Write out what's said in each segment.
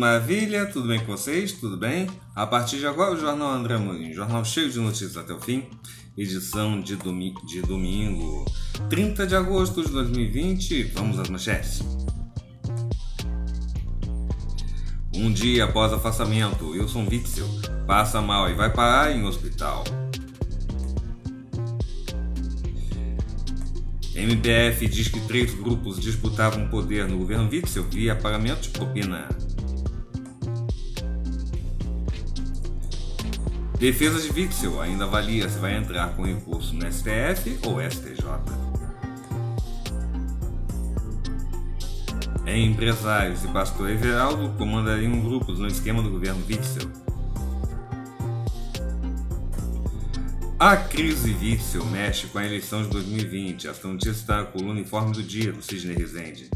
maravilha? Tudo bem com vocês? Tudo bem? A partir de agora, o Jornal André Mourinho, jornal cheio de notícias até o fim, edição de, domi de domingo, 30 de agosto de 2020. Vamos às manchetes. Um dia após afastamento, Wilson Witzel passa mal e vai parar em hospital. MPF diz que três grupos disputavam poder no governo Witzel via pagamento de propina. Defesa de Witzel ainda avalia se vai entrar com recurso no STF ou STJ. É Empresários e pastor Everaldo comandariam grupos no esquema do governo Witzel. A crise Witzel mexe com a eleição de 2020. a notícias está com o do dia do Sidney Rezende.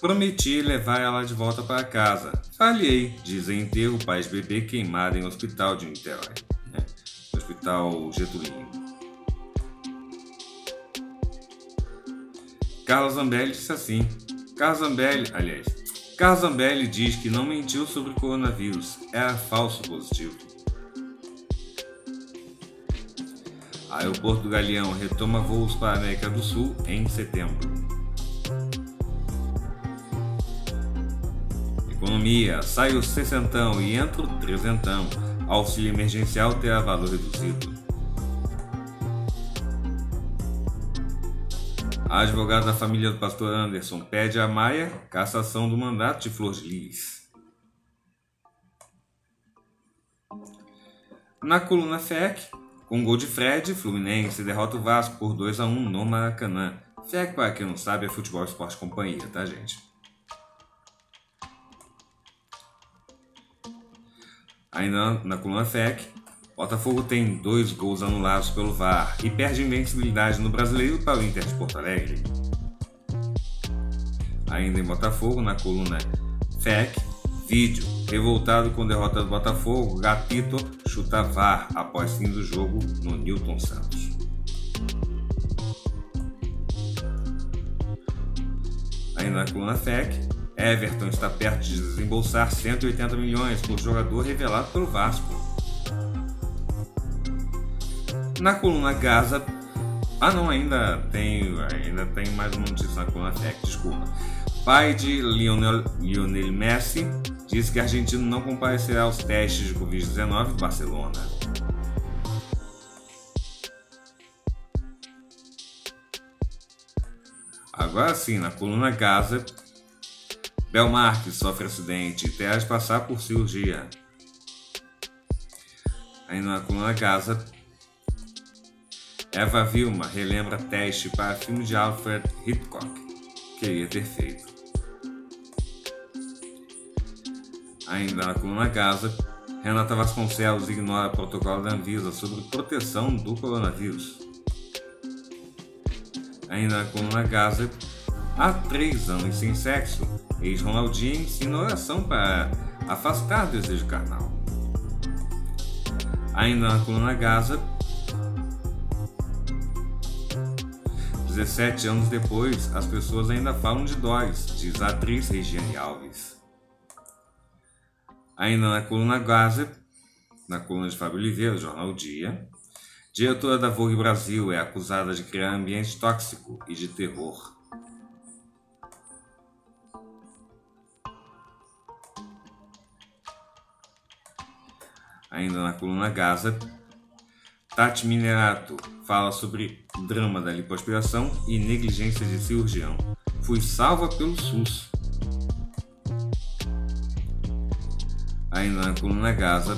Prometi levar ela de volta para casa. Falhei, ter o pai de bebê queimado em hospital de Niterói. Né? Hospital Getulinho. Carlos Zambelli disse assim. Carlos Zambelli, aliás, Carlos Zambelli diz que não mentiu sobre o coronavírus. Era é falso positivo. Aeroporto Galeão retoma voos para a América do Sul em setembro. Economia, sai o sessentão e entra o trezentão. Auxílio emergencial terá valor reduzido. A advogada da família do pastor Anderson pede a Maia cassação do mandato de Flor de Lis. Na coluna FEC, com gol de Fred, Fluminense derrota o Vasco por 2 a 1 no Maracanã. FEC, para quem não sabe, é futebol esporte companhia, tá, gente? Ainda na, coluna FEC, Botafogo tem dois gols anulados pelo VAR e perde invencibilidade no Brasileiro para o Inter de Porto Alegre. Ainda em Botafogo, na coluna FEC, vídeo. Revoltado com derrota do Botafogo, Gatito chuta VAR após fim do jogo no Newton Santos. Ainda na coluna FEC, Everton está perto de desembolsar 180 milhões por jogador revelado pelo Vasco. Na coluna Gaza. Ah não, ainda tem. Ainda tem mais uma notícia na coluna Tech, desculpa. Pai de Lionel, Lionel Messi diz que argentino não comparecerá aos testes de Covid-19 em Barcelona. Agora sim, na coluna Gaza, Léo sofre acidente. de passar por cirurgia. Aí na coluna casa. Eva Vilma relembra teste para filme de Alfred Hitchcock. Queria ter feito. Ainda na coluna casa. Renata Vasconcelos ignora protocolo da Anvisa sobre proteção do coronavírus. Ainda na coluna casa, há três anos sem sexo, Ex-Ronaldinho ensina oração para afastar desejo carnal. Ainda na coluna Gaza, 17 anos depois, as pessoas ainda falam de Doris, diz a atriz Regiane Alves. Ainda na coluna Gaza, na coluna de Fábio Oliveira, jornal Dia, diretora da Vogue Brasil é acusada de criar ambiente tóxico e de terror Ainda na coluna Gaza, Tati Minerato fala sobre drama da lipoaspiração e negligência de cirurgião. Fui salva pelo SUS. Ainda na coluna Gaza,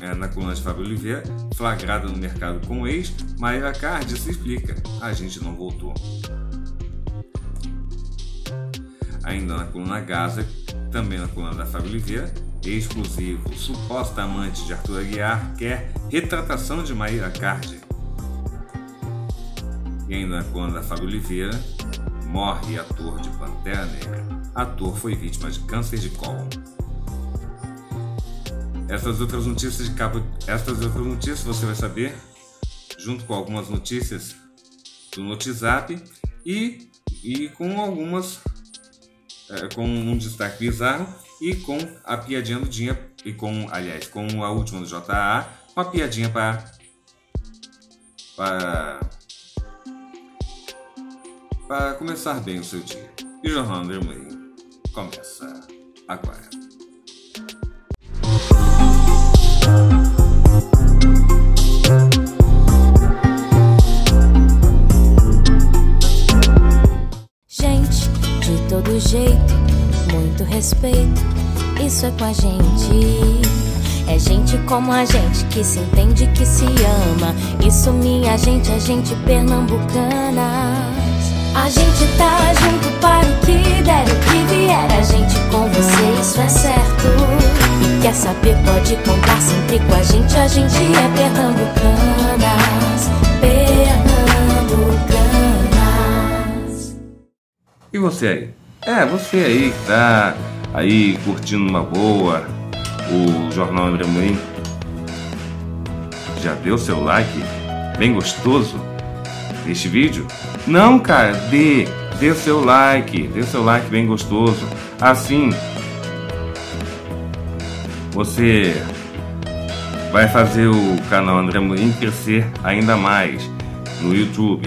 eh, na coluna de Fábio Oliveira, flagrada no mercado com o ex, Maíra Cardi se explica: a gente não voltou. Ainda na coluna Gaza, também na coluna da Fábio Oliveira, exclusivo, suposta amante de Arthur Aguiar quer retratação de Maíra Cardi. E ainda na coluna da Fábio Oliveira, morre ator de Pantera Negra. Ator foi vítima de câncer de cólon. Essas outras notícias de capa, essas outras notícias você vai saber junto com algumas notícias do Notizap e, e com algumas eh, com um destaque bizarro e com a piadinha do dia, e com, aliás, com a última do JA, uma piadinha para. para. para começar bem o seu dia. E o Jornal Underway começa agora. respeito, isso é com a gente. É gente como a gente que se entende, que se ama. Isso minha gente, a é gente pernambucana. A gente tá junto para o que der, o que vier. A gente com você, isso é certo. E quer saber, pode contar sempre com a gente. A gente é pernambucanas, pernambucanas. E você aí? É, você aí que tá aí curtindo uma boa o Jornal André Moinho. Já deu seu like? Bem gostoso? este vídeo? Não, cara, dê, dê seu like, dê seu like bem gostoso. Assim, você vai fazer o canal André Morim crescer ainda mais no YouTube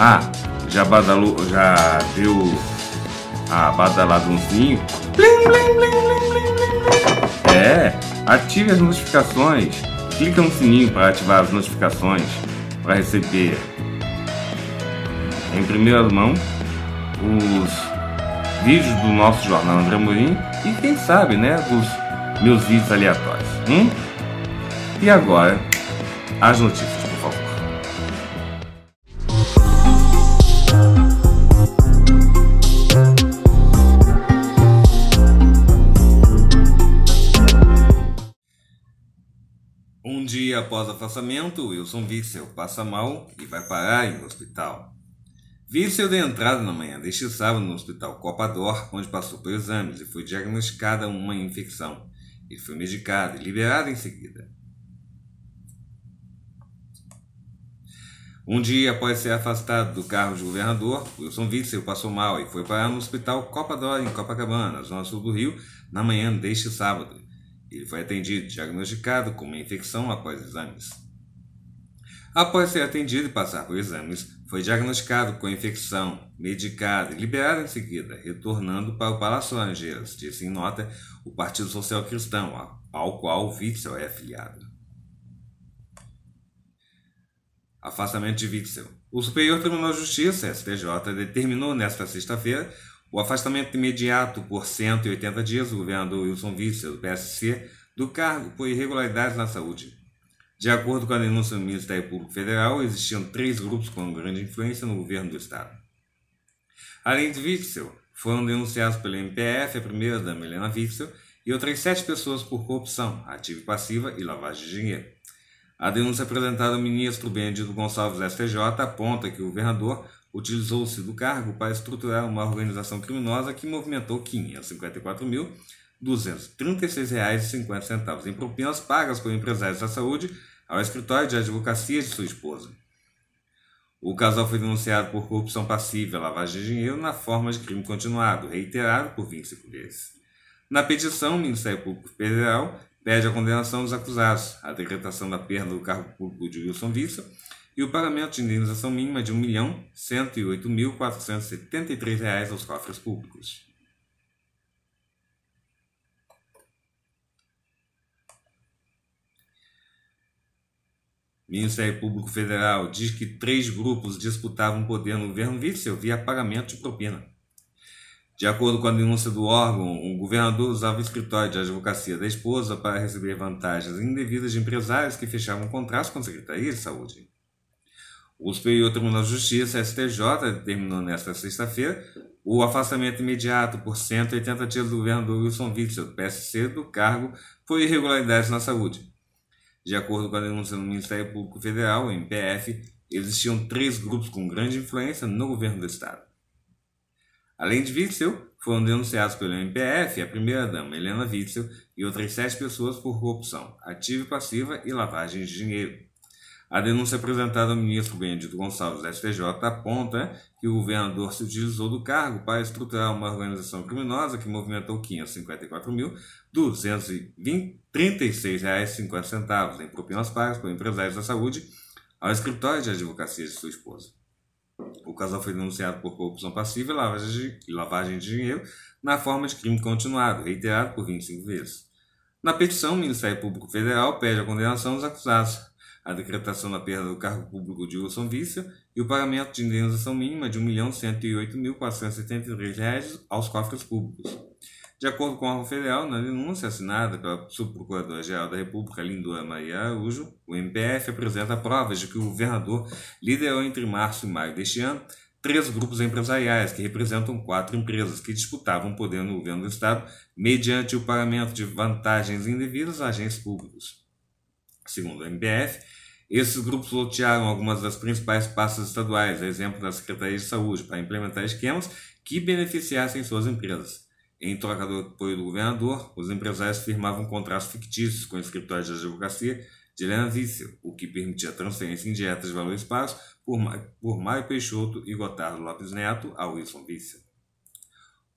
Ah, já badalou, já deu a badaladãozinho? É, ative as notificações. Clica no sininho para ativar as notificações para receber em primeira mão os vídeos do nosso jornal André Mourinho e quem sabe, né, dos meus vídeos aleatórios. Hum? E agora, as notícias. após afastamento, Wilson Witzel passa mal e vai parar em um hospital. Witzel deu entrada na manhã deste sábado no hospital Copador, onde passou por exames e foi diagnosticada uma infecção. Ele foi medicado e liberado em seguida. Um dia após ser afastado do carro de governador, Wilson Witzel passou mal e foi parar no hospital Copa Dó em Copacabana, zona sul do Rio, na manhã deste sábado. Ele foi atendido, diagnosticado com uma infecção após exames. Após ser atendido e passar por exames, foi diagnosticado com infecção, medicado e liberado em seguida, retornando para o Palácio Laranjeiras, disse em nota o Partido Social Cristão, ao qual o Witzel é afiliado. Afastamento de Witzel. O Superior Tribunal de Justiça, STJ, determinou nesta sexta-feira o afastamento imediato por 180 dias do governador Wilson Witzel, do PSC, do cargo por irregularidades na saúde. De acordo com a denúncia do Ministério Público Federal, existiam três grupos com grande influência no governo do Estado. Além de Witzel, foram denunciados pelo MPF, a primeira da Helena Witzel, e outras sete pessoas por corrupção, ativa e passiva e lavagem de dinheiro. A denúncia apresentada ao ministro Benedito Gonçalves STJ aponta que o governador Utilizou-se do cargo para estruturar uma organização criminosa que movimentou R$ 554.236,50 em propinas pagas por empresários da saúde ao escritório de advocacia de sua esposa. O casal foi denunciado por corrupção passiva e lavagem de dinheiro na forma de crime continuado, reiterado por 25 vezes. Na petição, o Ministério Público Federal pede a condenação dos acusados, a decretação da perda do cargo público de Wilson Witzel e o pagamento de indenização mínima de R$ 1.108.473 aos cofres públicos. Ministério Público Federal diz que três grupos disputavam poder no governo Witzel via pagamento de propina. De acordo com a denúncia do órgão, o governador usava o escritório de advocacia da esposa para receber vantagens indevidas de empresários que fechavam contratos com a Secretaria de Saúde. O Superior Tribunal de Justiça, STJ, determinou nesta sexta-feira o afastamento imediato por 180 dias do governo Wilson Witzel, PSC, do cargo por irregularidades na saúde. De acordo com a denúncia do Ministério Público Federal, o MPF, existiam três grupos com grande influência no governo do Estado. Além de Witzel, foram denunciados pelo MPF a primeira-dama Helena Witzel e outras sete pessoas por corrupção ativa e passiva e lavagem de dinheiro. A denúncia é apresentada ao ministro Bendito Gonçalves STJ aponta é, que o governador se utilizou do cargo para estruturar uma organização criminosa que movimentou R$ 554.236,50 em propinas pagas por empresários da saúde ao escritório de advocacia de sua esposa. O casal foi denunciado por corrupção passiva e lavagem de dinheiro na forma de crime continuado, reiterado por 25 vezes. Na petição, o Ministério Público Federal pede a condenação dos acusados, a decretação da perda do cargo público de Wilson Vício e o pagamento de indenização mínima de R$ 1.108.473 aos cofres públicos. De acordo com a Rua federal, na denúncia assinada pela Subprocuradora-Geral da República, Lindora Maria Araújo, o MPF apresenta provas de que o governador liderou entre março e maio deste ano três grupos empresariais, que representam quatro empresas que disputavam poder no governo do Estado mediante o pagamento de vantagens indevidas a agentes públicos. Segundo o MBF, esses grupos lotearam algumas das principais pastas estaduais, exemplo da Secretaria de Saúde, para implementar esquemas que beneficiassem suas empresas. Em troca do apoio do governador, os empresários firmavam contratos fictícios com escritórios de advocacia de Helena Vício, o que permitia transferência indireta de valores pagos por, Ma por Mário Peixoto e Gotardo Lopes Neto a Wilson Vício.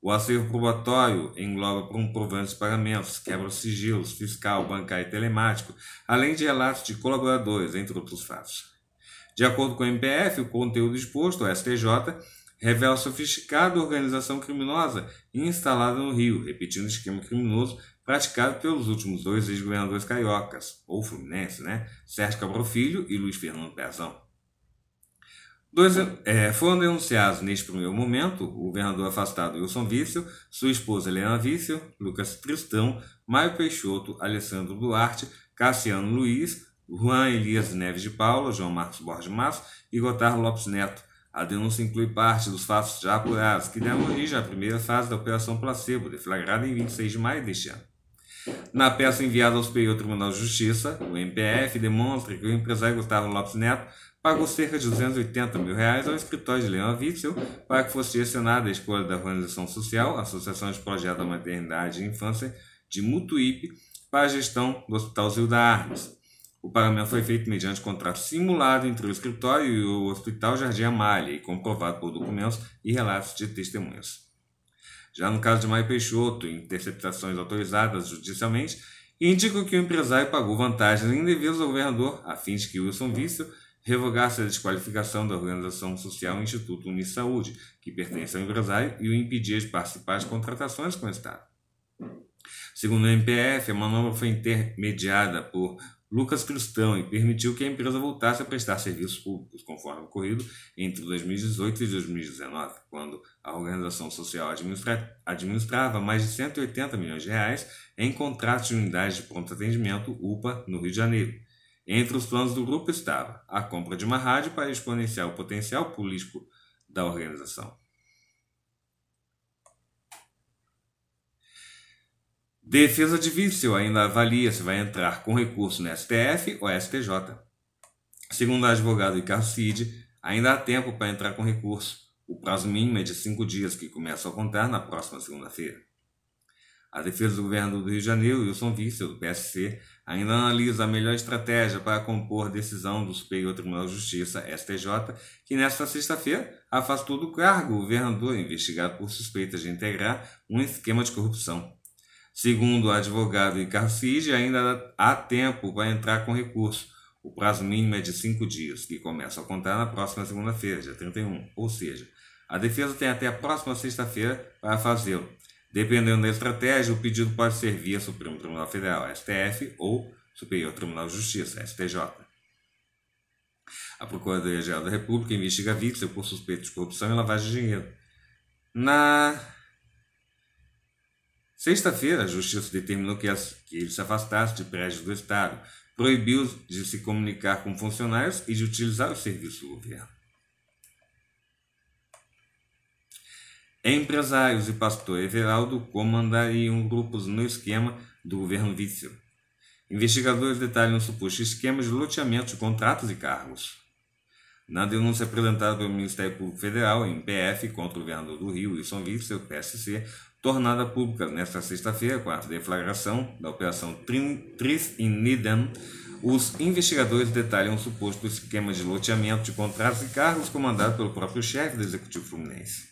O acervo probatório engloba comprovantes de pagamentos, quebra-sigilos, fiscal, bancário e telemático, além de relatos de colaboradores, entre outros fatos. De acordo com o MPF, o conteúdo exposto ao STJ revela sofisticada organização criminosa instalada no Rio, repetindo o esquema criminoso praticado pelos últimos dois ex-governadores cariocas, ou fluminense, né? Sérgio Cabral Filho e Luiz Fernando Pezão. Dois, é, foram denunciados neste primeiro momento o governador afastado Wilson Vício, sua esposa Helena Vício, Lucas Tristão, Mário Peixoto, Alessandro Duarte, Cassiano Luiz, Juan Elias Neves de Paula, João Marcos Borges Massa e Gotardo Lopes Neto. A denúncia inclui parte dos fatos já apurados, que deram origem à primeira fase da Operação Placebo, deflagrada em 26 de maio deste ano. Na peça enviada ao Superior Tribunal de Justiça, o MPF demonstra que o empresário Gustavo Lopes Neto pagou cerca de 280 mil reais ao escritório de Leão Witzel para que fosse direcionada a escolha da organização social, Associação de Projeto da Maternidade e Infância de Mutuípe, para a gestão do Hospital Zilda Armas. O pagamento foi feito mediante contrato simulado entre o escritório e o Hospital Jardim Amália e comprovado por documentos e relatos de testemunhas. Já no caso de Maio Peixoto, interceptações autorizadas judicialmente indicam que o empresário pagou vantagens indevidas ao governador a fim de que Wilson Vício revogasse a desqualificação da organização social Instituto Unisaúde, que pertence ao empresário, e o impedia de participar de contratações com o Estado. Segundo o MPF, a manobra foi intermediada por Lucas Cristão e permitiu que a empresa voltasse a prestar serviços públicos, conforme ocorrido entre 2018 e 2019, quando a organização social administrava mais de 180 milhões de reais em contratos de unidades de pronto atendimento UPA no Rio de Janeiro entre os planos do grupo estava a compra de uma rádio para exponenciar o potencial político da organização. Defesa de Witzel ainda avalia se vai entrar com recurso no STF ou STJ. Segundo o advogado Ricardo Cid, ainda há tempo para entrar com recurso. O prazo mínimo é de cinco dias, que começa a contar na próxima segunda-feira. A defesa do governo do Rio de Janeiro, Wilson Vício do PSC, ainda analisa a melhor estratégia para compor decisão do Superior Tribunal de Justiça, STJ, que nesta sexta-feira afastou do cargo o governador investigado por suspeitas de integrar um esquema de corrupção. Segundo o advogado Ricardo Cid, ainda há tempo para entrar com recurso. O prazo mínimo é de cinco dias, que começa a contar na próxima segunda-feira, dia 31. Ou seja, a defesa tem até a próxima sexta-feira para fazê-lo. Dependendo da estratégia, o pedido pode servir a Supremo Tribunal Federal, STF, ou Superior Tribunal de Justiça, STJ. A Procuradoria-Geral da República investiga Witzel por suspeito de corrupção e lavagem de dinheiro. Na sexta-feira, a Justiça determinou que, ele se afastasse de prédios do Estado, proibiu de se comunicar com funcionários e de utilizar o serviço do governo. Empresários e pastor Everaldo comandariam grupos no esquema do governo Witzel. Investigadores detalham suposto esquema de loteamento de contratos e cargos. Na denúncia apresentada pelo Ministério Público Federal, em PF, contra o governador do Rio, Wilson Witzel, PSC, tornada pública nesta sexta-feira, com a deflagração da Operação Tris in Nidem, os investigadores detalham o suposto esquema de loteamento de contratos e cargos comandado pelo próprio chefe do Executivo Fluminense.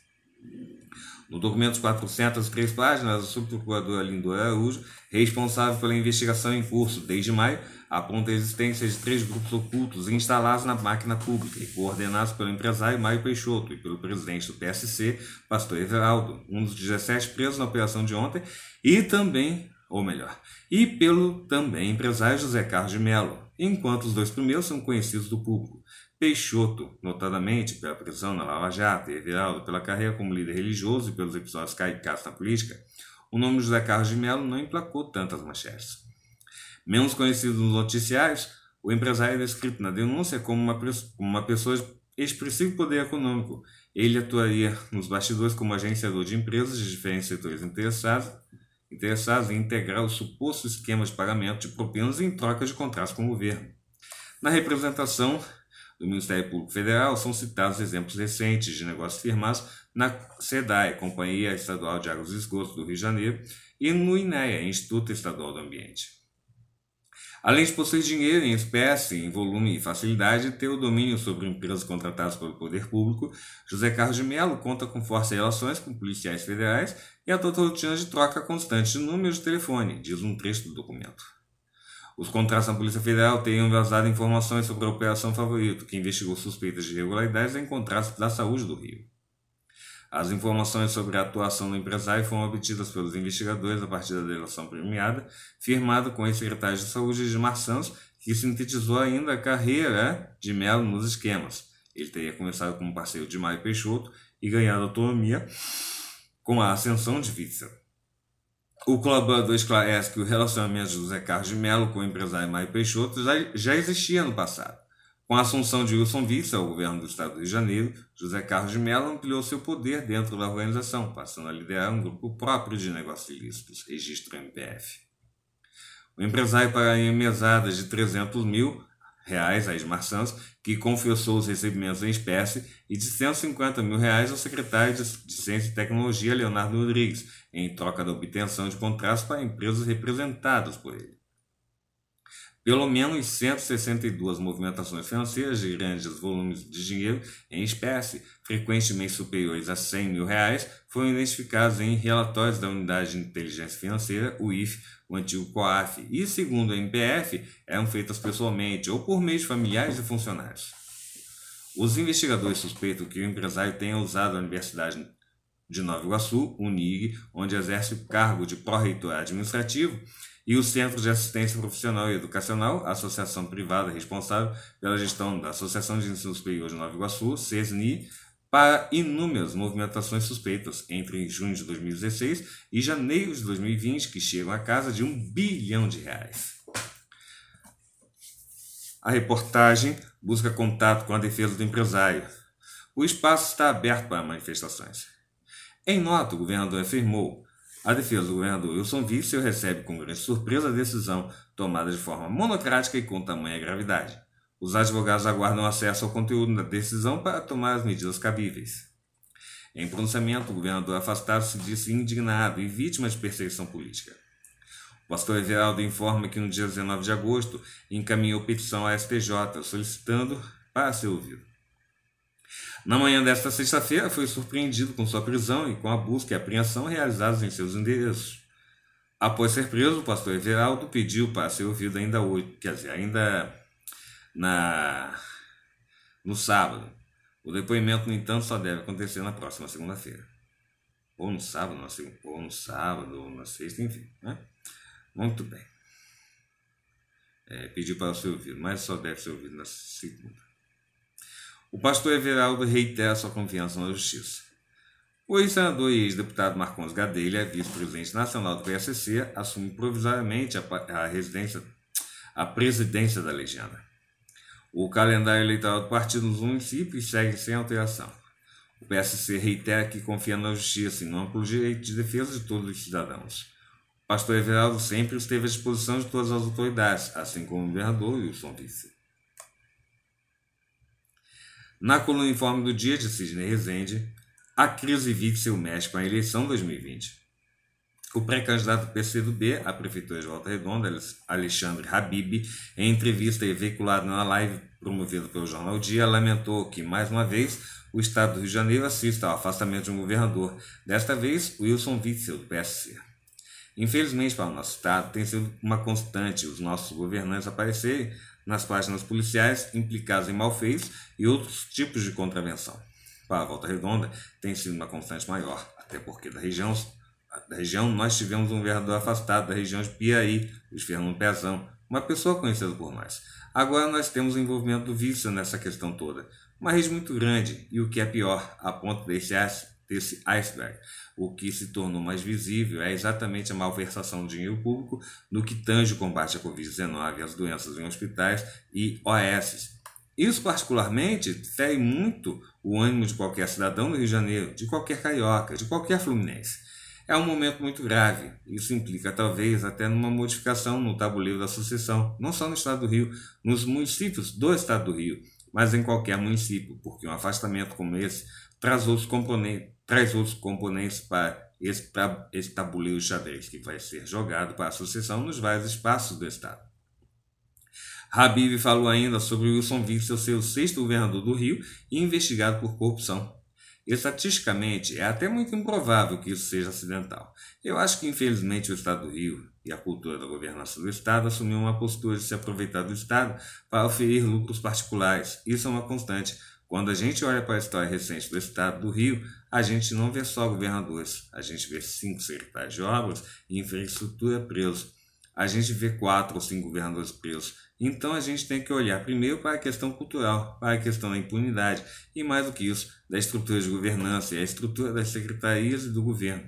No documento 403 páginas, o subprocurador Lindo Araújo, responsável pela investigação em curso desde maio, aponta a existência de três grupos ocultos instalados na máquina pública e coordenados pelo empresário Maio Peixoto e pelo presidente do PSC, Pastor Everaldo, um dos 17 presos na operação de ontem, e também ou melhor, e pelo também empresário José Carlos de Mello, enquanto os dois primeiros são conhecidos do público. Peixoto, notadamente pela prisão na Lava Jato e Everaldo pela carreira como líder religioso e pelos episódios caricatos na política, o nome de José Carlos de Mello não emplacou tantas manchetes. Menos conhecido nos noticiários, o empresário é descrito na denúncia como uma, uma pessoa de expressivo poder econômico. Ele atuaria nos bastidores como agenciador de empresas de diferentes setores interessados interessados em integrar o suposto esquema de pagamento de propinas em troca de contratos com o governo. Na representação do Ministério Público Federal são citados exemplos recentes de negócios firmados na SEDAE, Companhia Estadual de Águas e Esgotos do Rio de Janeiro, e no INEA, Instituto Estadual do Ambiente. Além de possuir dinheiro em espécie, em volume e facilidade, ter o domínio sobre empresas contratadas pelo poder público, José Carlos de Mello conta com fortes relações com policiais federais e adotou rotina de troca constante de números de telefone, diz um trecho do documento. Os contratos na Polícia Federal teriam vazado informações sobre a Operação Favorito, que investigou suspeitas de irregularidades em contratos da saúde do Rio. As informações sobre a atuação do empresário foram obtidas pelos investigadores a partir da delação premiada, firmada com o ex-secretário de Saúde, de Santos, que sintetizou ainda a carreira de Melo nos esquemas. Ele teria começado como parceiro de Maio Peixoto e ganhado autonomia com a ascensão de Witzel. O colaborador esclarece que o relacionamento de José Carlos de Mello com o empresário Mário Peixoto já, já existia no passado. Com a assunção de Wilson Witzel ao governo do Estado do Rio de Janeiro, José Carlos de Mello ampliou seu poder dentro da organização, passando a liderar um grupo próprio de negócios ilícitos, registro MPF. O empresário pagaria mesadas de 300 mil reais a Ismar Santos, que confessou os recebimentos em espécie, e de 150 mil reais ao secretário de, Ciência e Tecnologia, Leonardo Rodrigues, em troca da obtenção de contratos para empresas representadas por ele pelo menos 162 movimentações financeiras de grandes volumes de dinheiro em espécie, frequentemente superiores a 100 mil reais, foram identificados em relatórios da Unidade de Inteligência Financeira, o IF, o antigo COAF, e, segundo a MPF, eram feitas pessoalmente ou por meios familiares e funcionários. Os investigadores suspeitam que o empresário tenha usado a Universidade de Nova Iguaçu, UNIG, onde exerce o cargo de pró-reitor administrativo, e o Centro de Assistência Profissional e Educacional, associação privada responsável pela gestão da Associação de Ensino Superior de Nova Iguaçu, CESNI, para inúmeras movimentações suspeitas entre junho de 2016 e janeiro de 2020, que chegam à casa de um bilhão de reais. A reportagem busca contato com a defesa do empresário. O espaço está aberto para manifestações. Em nota, o governador afirmou a defesa do governador Wilson Witzel recebe com grande surpresa a decisão tomada de forma monocrática e com tamanha gravidade. Os advogados aguardam acesso ao conteúdo da decisão para tomar as medidas cabíveis. Em pronunciamento, o governador afastado se disse indignado e vítima de perseguição política. O pastor Everaldo informa que no dia 19 de agosto encaminhou petição à STJ solicitando para ser ouvido. Na manhã desta sexta-feira, foi surpreendido com sua prisão e com a busca e apreensão realizadas em seus endereços. Após ser preso, o pastor Everaldo pediu para ser ouvido ainda hoje, quer dizer, ainda na, no sábado. O depoimento, no entanto, só deve acontecer na próxima segunda-feira. Ou no sábado, ou no sábado, ou na sexta, enfim. Né? Muito bem. É, pediu para ser ouvido, mas só deve ser ouvido na segunda. O pastor Everaldo reitera sua confiança na justiça. O ex-senador e ex-deputado Marcos Gadelha, vice-presidente nacional do PSC, assume provisoriamente a, residência, a presidência da legenda. O calendário eleitoral do partido nos municípios segue sem alteração. O PSC reitera que confia na justiça e não amplo direito de defesa de todos os cidadãos. O pastor Everaldo sempre esteve à disposição de todas as autoridades, assim como o governador Wilson Vice. Na coluna informe do dia de Sidney Rezende, a crise vive seu México na eleição 2020. O pré-candidato PCdoB à Prefeitura de Volta Redonda, Alexandre Habib, em entrevista e veiculado numa live promovida pelo Jornal Dia, lamentou que, mais uma vez, o Estado do Rio de Janeiro assista ao afastamento de um governador, desta vez Wilson Witzel, do PSC. Infelizmente para o nosso Estado, tem sido uma constante os nossos governantes aparecerem nas páginas policiais implicados em malfeitos e outros tipos de contravenção. Para a Volta Redonda, tem sido uma constante maior, até porque da região, da região nós tivemos um vereador afastado da região de Piaí, Luiz Fernando Pezão, uma pessoa conhecida por nós. Agora nós temos o envolvimento do vice nessa questão toda, uma rede muito grande e o que é pior, a ponta desse, desse iceberg o que se tornou mais visível é exatamente a malversação do dinheiro público no que tange o combate à Covid-19, às doenças em hospitais e OS. Isso, particularmente, fere muito o ânimo de qualquer cidadão do Rio de Janeiro, de qualquer carioca, de qualquer fluminense. É um momento muito grave. Isso implica, talvez, até numa modificação no tabuleiro da sucessão, não só no estado do Rio, nos municípios do estado do Rio, mas em qualquer município, porque um afastamento como esse traz outros componentes traz outros componentes para esse tabuleiro xadrez, que vai ser jogado para a sucessão nos vários espaços do Estado. Habib falou ainda sobre Wilson Witzel ser o sexto governador do Rio e investigado por corrupção. Estatisticamente, é até muito improvável que isso seja acidental. Eu acho que, infelizmente, o Estado do Rio e a cultura da governação do Estado assumiu uma postura de se aproveitar do Estado para oferir lucros particulares. Isso é uma constante. Quando a gente olha para a história recente do Estado do Rio, a gente não vê só governadores, a gente vê cinco secretários de obras e infraestrutura presos. A gente vê quatro ou cinco governadores presos. Então a gente tem que olhar primeiro para a questão cultural, para a questão da impunidade e, mais do que isso, da estrutura de governança e a estrutura das secretarias e do governo.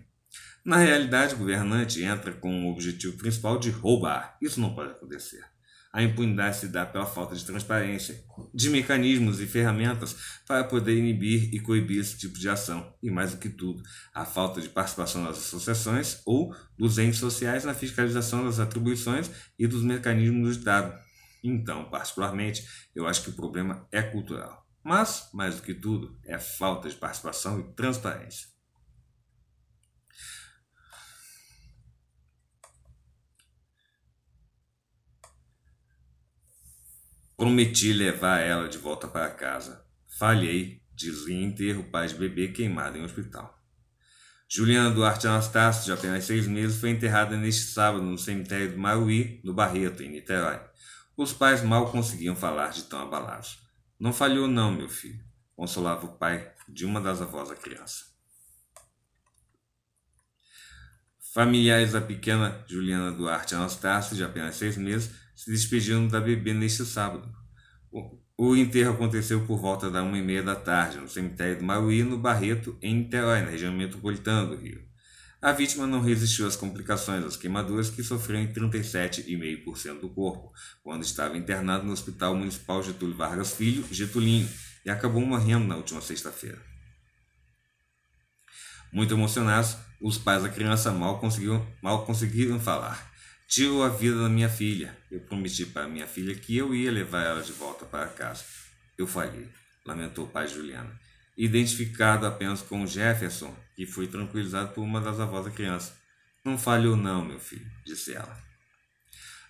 Na realidade, o governante entra com o objetivo principal de roubar. Isso não pode acontecer. A impunidade se dá pela falta de transparência, de mecanismos e ferramentas para poder inibir e coibir esse tipo de ação, e mais do que tudo, a falta de participação das associações ou dos entes sociais na fiscalização das atribuições e dos mecanismos do Estado. Então, particularmente, eu acho que o problema é cultural. Mas, mais do que tudo, é falta de participação e transparência. Prometi levar ela de volta para casa. Falhei, diz em enterro paz bebê queimado em hospital. Juliana Duarte Anastácio, de apenas seis meses, foi enterrada neste sábado no cemitério do Maruí, no Barreto, em Niterói. Os pais mal conseguiam falar de tão abalados. Não falhou não, meu filho, consolava o pai de uma das avós da criança. Familiares da pequena Juliana Duarte Anastácio, de apenas seis meses, se despedindo da bebê neste sábado. O enterro aconteceu por volta da uma e meia da tarde, no cemitério do Maruí, no Barreto, em Niterói, na região metropolitana do Rio. A vítima não resistiu às complicações das queimaduras que sofreu em 37,5% do corpo, quando estava internado no Hospital Municipal Getúlio Vargas Filho, Getulinho, e acabou morrendo na última sexta-feira. Muito emocionados, os pais da criança mal conseguiram, mal conseguiram falar tirou a vida da minha filha. Eu prometi para minha filha que eu ia levar ela de volta para casa. Eu falhei, lamentou o pai Juliana. Identificado apenas com Jefferson, que foi tranquilizado por uma das avós da criança. Não falhou não, meu filho, disse ela.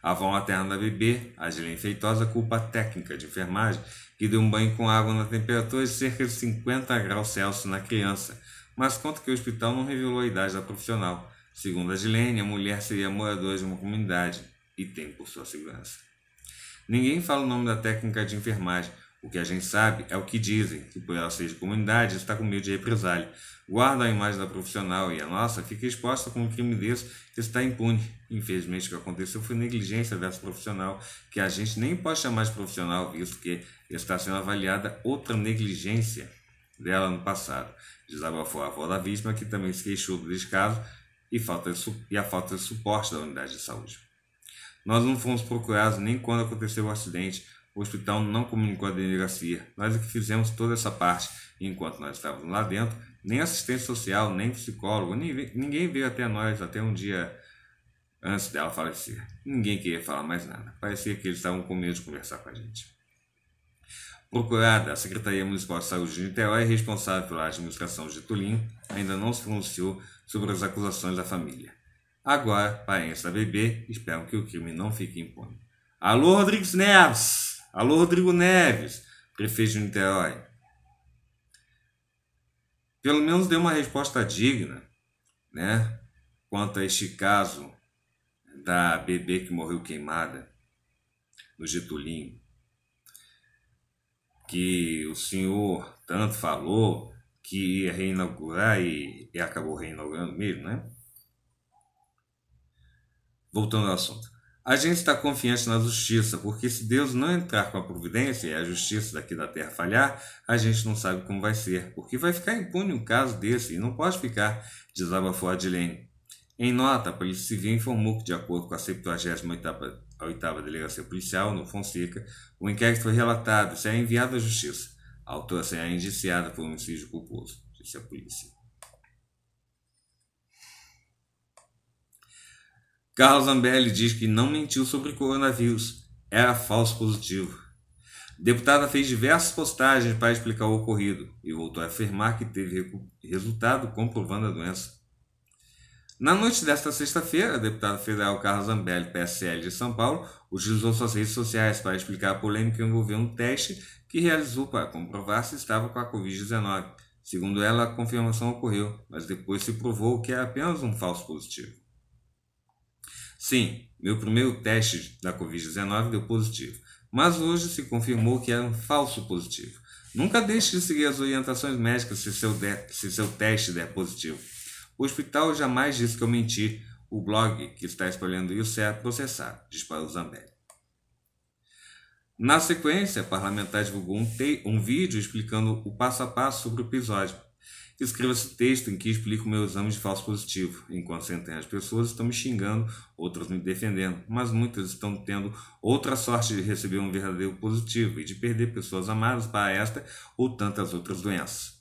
A avó materna da bebê, Agiline Feitosa, culpa a técnica de enfermagem que deu um banho com água na temperatura de cerca de 50 graus Celsius na criança, mas conta que o hospital não revelou a idade da profissional. Segundo a Gilene, a mulher seria moradora de uma comunidade e tem por sua segurança. Ninguém fala o nome da técnica de enfermagem. O que a gente sabe é o que dizem, que por ela ser de comunidade está com medo de represália. Guarda a imagem da profissional e a nossa fica exposta com um crime desse que está impune. Infelizmente, o que aconteceu foi negligência dessa profissional, que a gente nem pode chamar de profissional, visto que está sendo avaliada outra negligência dela no passado. Desabafou a avó da vítima, que também se queixou do descaso e, falta de, e a falta de suporte da unidade de saúde. Nós não fomos procurados nem quando aconteceu o acidente, o hospital não comunicou a delegacia. Nós é que fizemos toda essa parte. E enquanto nós estávamos lá dentro, nem assistente social, nem psicólogo, nem, ninguém veio até nós até um dia antes dela falecer. Ninguém queria falar mais nada. Parecia que eles estavam com medo de conversar com a gente. Procurada, a Secretaria Municipal de Saúde de Niterói, responsável pela administração de Tulim, ainda não se pronunciou sobre as acusações da família. Agora, parentes da bebê esperam que o crime não fique impune. Alô, Rodrigues Neves! Alô, Rodrigo Neves, prefeito de Niterói. Pelo menos deu uma resposta digna, né? Quanto a este caso da bebê que morreu queimada no Getulinho, que o senhor tanto falou, que ia é reinaugurar e, e acabou reinaugurando mesmo, né? Voltando ao assunto. A gente está confiante na justiça, porque se Deus não entrar com a providência e a justiça daqui da terra falhar, a gente não sabe como vai ser, porque vai ficar impune um caso desse e não pode ficar, desabafou Adilene. Em nota, a Polícia Civil informou que, de acordo com a 78ª delegacia policial, no Fonseca, o inquérito foi relatado e será enviado à Justiça. A autora será assim, é indiciada por homicídio culposo, disse a polícia. Carlos Zambelli diz que não mentiu sobre coronavírus. Era falso positivo. deputada fez diversas postagens para explicar o ocorrido e voltou a afirmar que teve resultado comprovando a doença. Na noite desta sexta-feira, a deputada federal Carlos Zambelli, PSL de São Paulo, utilizou suas redes sociais para explicar a polêmica envolvendo um teste que realizou para comprovar se estava com a Covid-19. Segundo ela, a confirmação ocorreu, mas depois se provou que era é apenas um falso positivo. Sim, meu primeiro teste da Covid-19 deu positivo, mas hoje se confirmou que era é um falso positivo. Nunca deixe de seguir as orientações médicas se seu, de, se seu teste der positivo. O hospital jamais disse que eu menti. O blog que está espalhando isso é processar, disparou Zambelli. Na sequência, a parlamentar divulgou um, um vídeo explicando o passo a passo sobre o episódio. Escreva-se texto em que explico o meu exame de falso positivo. Enquanto centenas de pessoas estão me xingando, outras me defendendo, mas muitas estão tendo outra sorte de receber um verdadeiro positivo e de perder pessoas amadas para esta ou tantas outras doenças.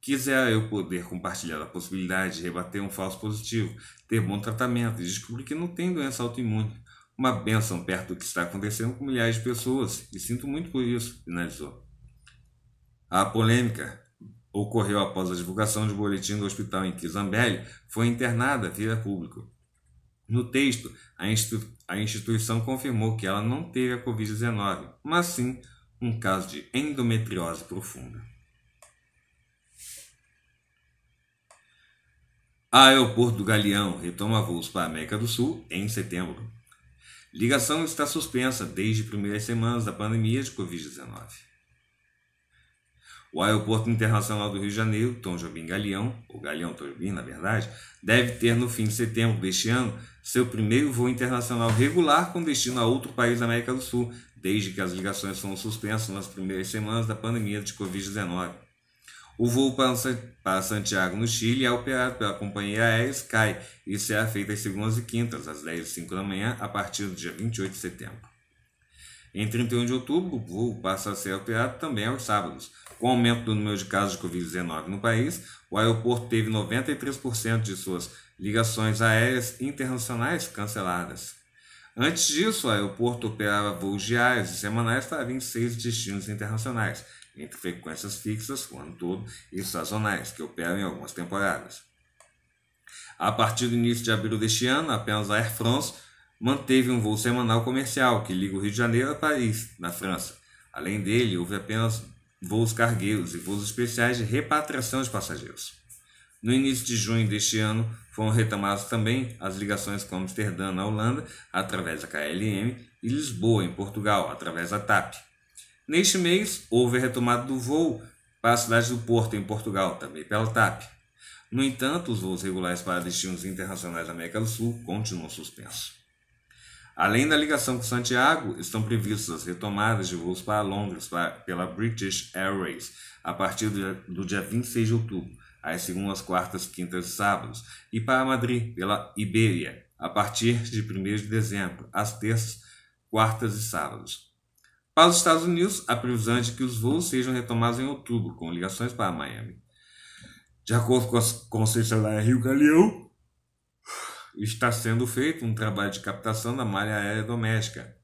Quisera eu poder compartilhar a possibilidade de rebater um falso positivo, ter bom tratamento e descobrir que não tem doença autoimune, uma bênção perto do que está acontecendo com milhares de pessoas, e sinto muito por isso, finalizou. A polêmica ocorreu após a divulgação de um boletim do hospital em que Zambelli foi internada via público. No texto, a, institu a instituição confirmou que ela não teve a Covid-19, mas sim um caso de endometriose profunda. A aeroporto do Galeão retoma voos para a América do Sul em setembro. Ligação está suspensa desde as primeiras semanas da pandemia de Covid-19. O Aeroporto Internacional do Rio de Janeiro, Tom Jobim Galeão, ou Galeão Tom Jobim, na verdade, deve ter no fim de setembro deste ano seu primeiro voo internacional regular com destino a outro país da América do Sul, desde que as ligações foram suspensas nas primeiras semanas da pandemia de Covid-19. O voo para Santiago, no Chile, é operado pela companhia aérea Sky e será feito às segundas e quintas, às 10 h 05 da manhã, a partir do dia 28 de setembro. Em 31 de outubro, o voo passa a ser operado também aos sábados. Com o aumento do número de casos de Covid-19 no país, o aeroporto teve 93% de suas ligações aéreas internacionais canceladas. Antes disso, o aeroporto operava voos diários e semanais para 26 destinos internacionais entre frequências fixas o ano todo e sazonais, que operam em algumas temporadas. A partir do início de abril deste ano, apenas a Air France manteve um voo semanal comercial que liga o Rio de Janeiro a Paris, na França. Além dele, houve apenas voos cargueiros e voos especiais de repatriação de passageiros. No início de junho deste ano, foram retomadas também as ligações com Amsterdã, na Holanda, através da KLM, e Lisboa, em Portugal, através da TAP. Neste mês, houve a retomada do voo para a cidade do Porto, em Portugal, também pela TAP. No entanto, os voos regulares para destinos internacionais da América do Sul continuam suspensos. Além da ligação com Santiago, estão previstas as retomadas de voos para Londres para, pela British Airways a partir do, do dia 26 de outubro, às segundas, quartas, quintas e sábados, e para Madrid pela Iberia a partir de 1 de dezembro, às terças, quartas e sábados. Para os Estados Unidos, a previsão é de que os voos sejam retomados em outubro, com ligações para Miami. De acordo com, as, com Rio Galeão, está sendo feito um trabalho de captação da malha aérea doméstica,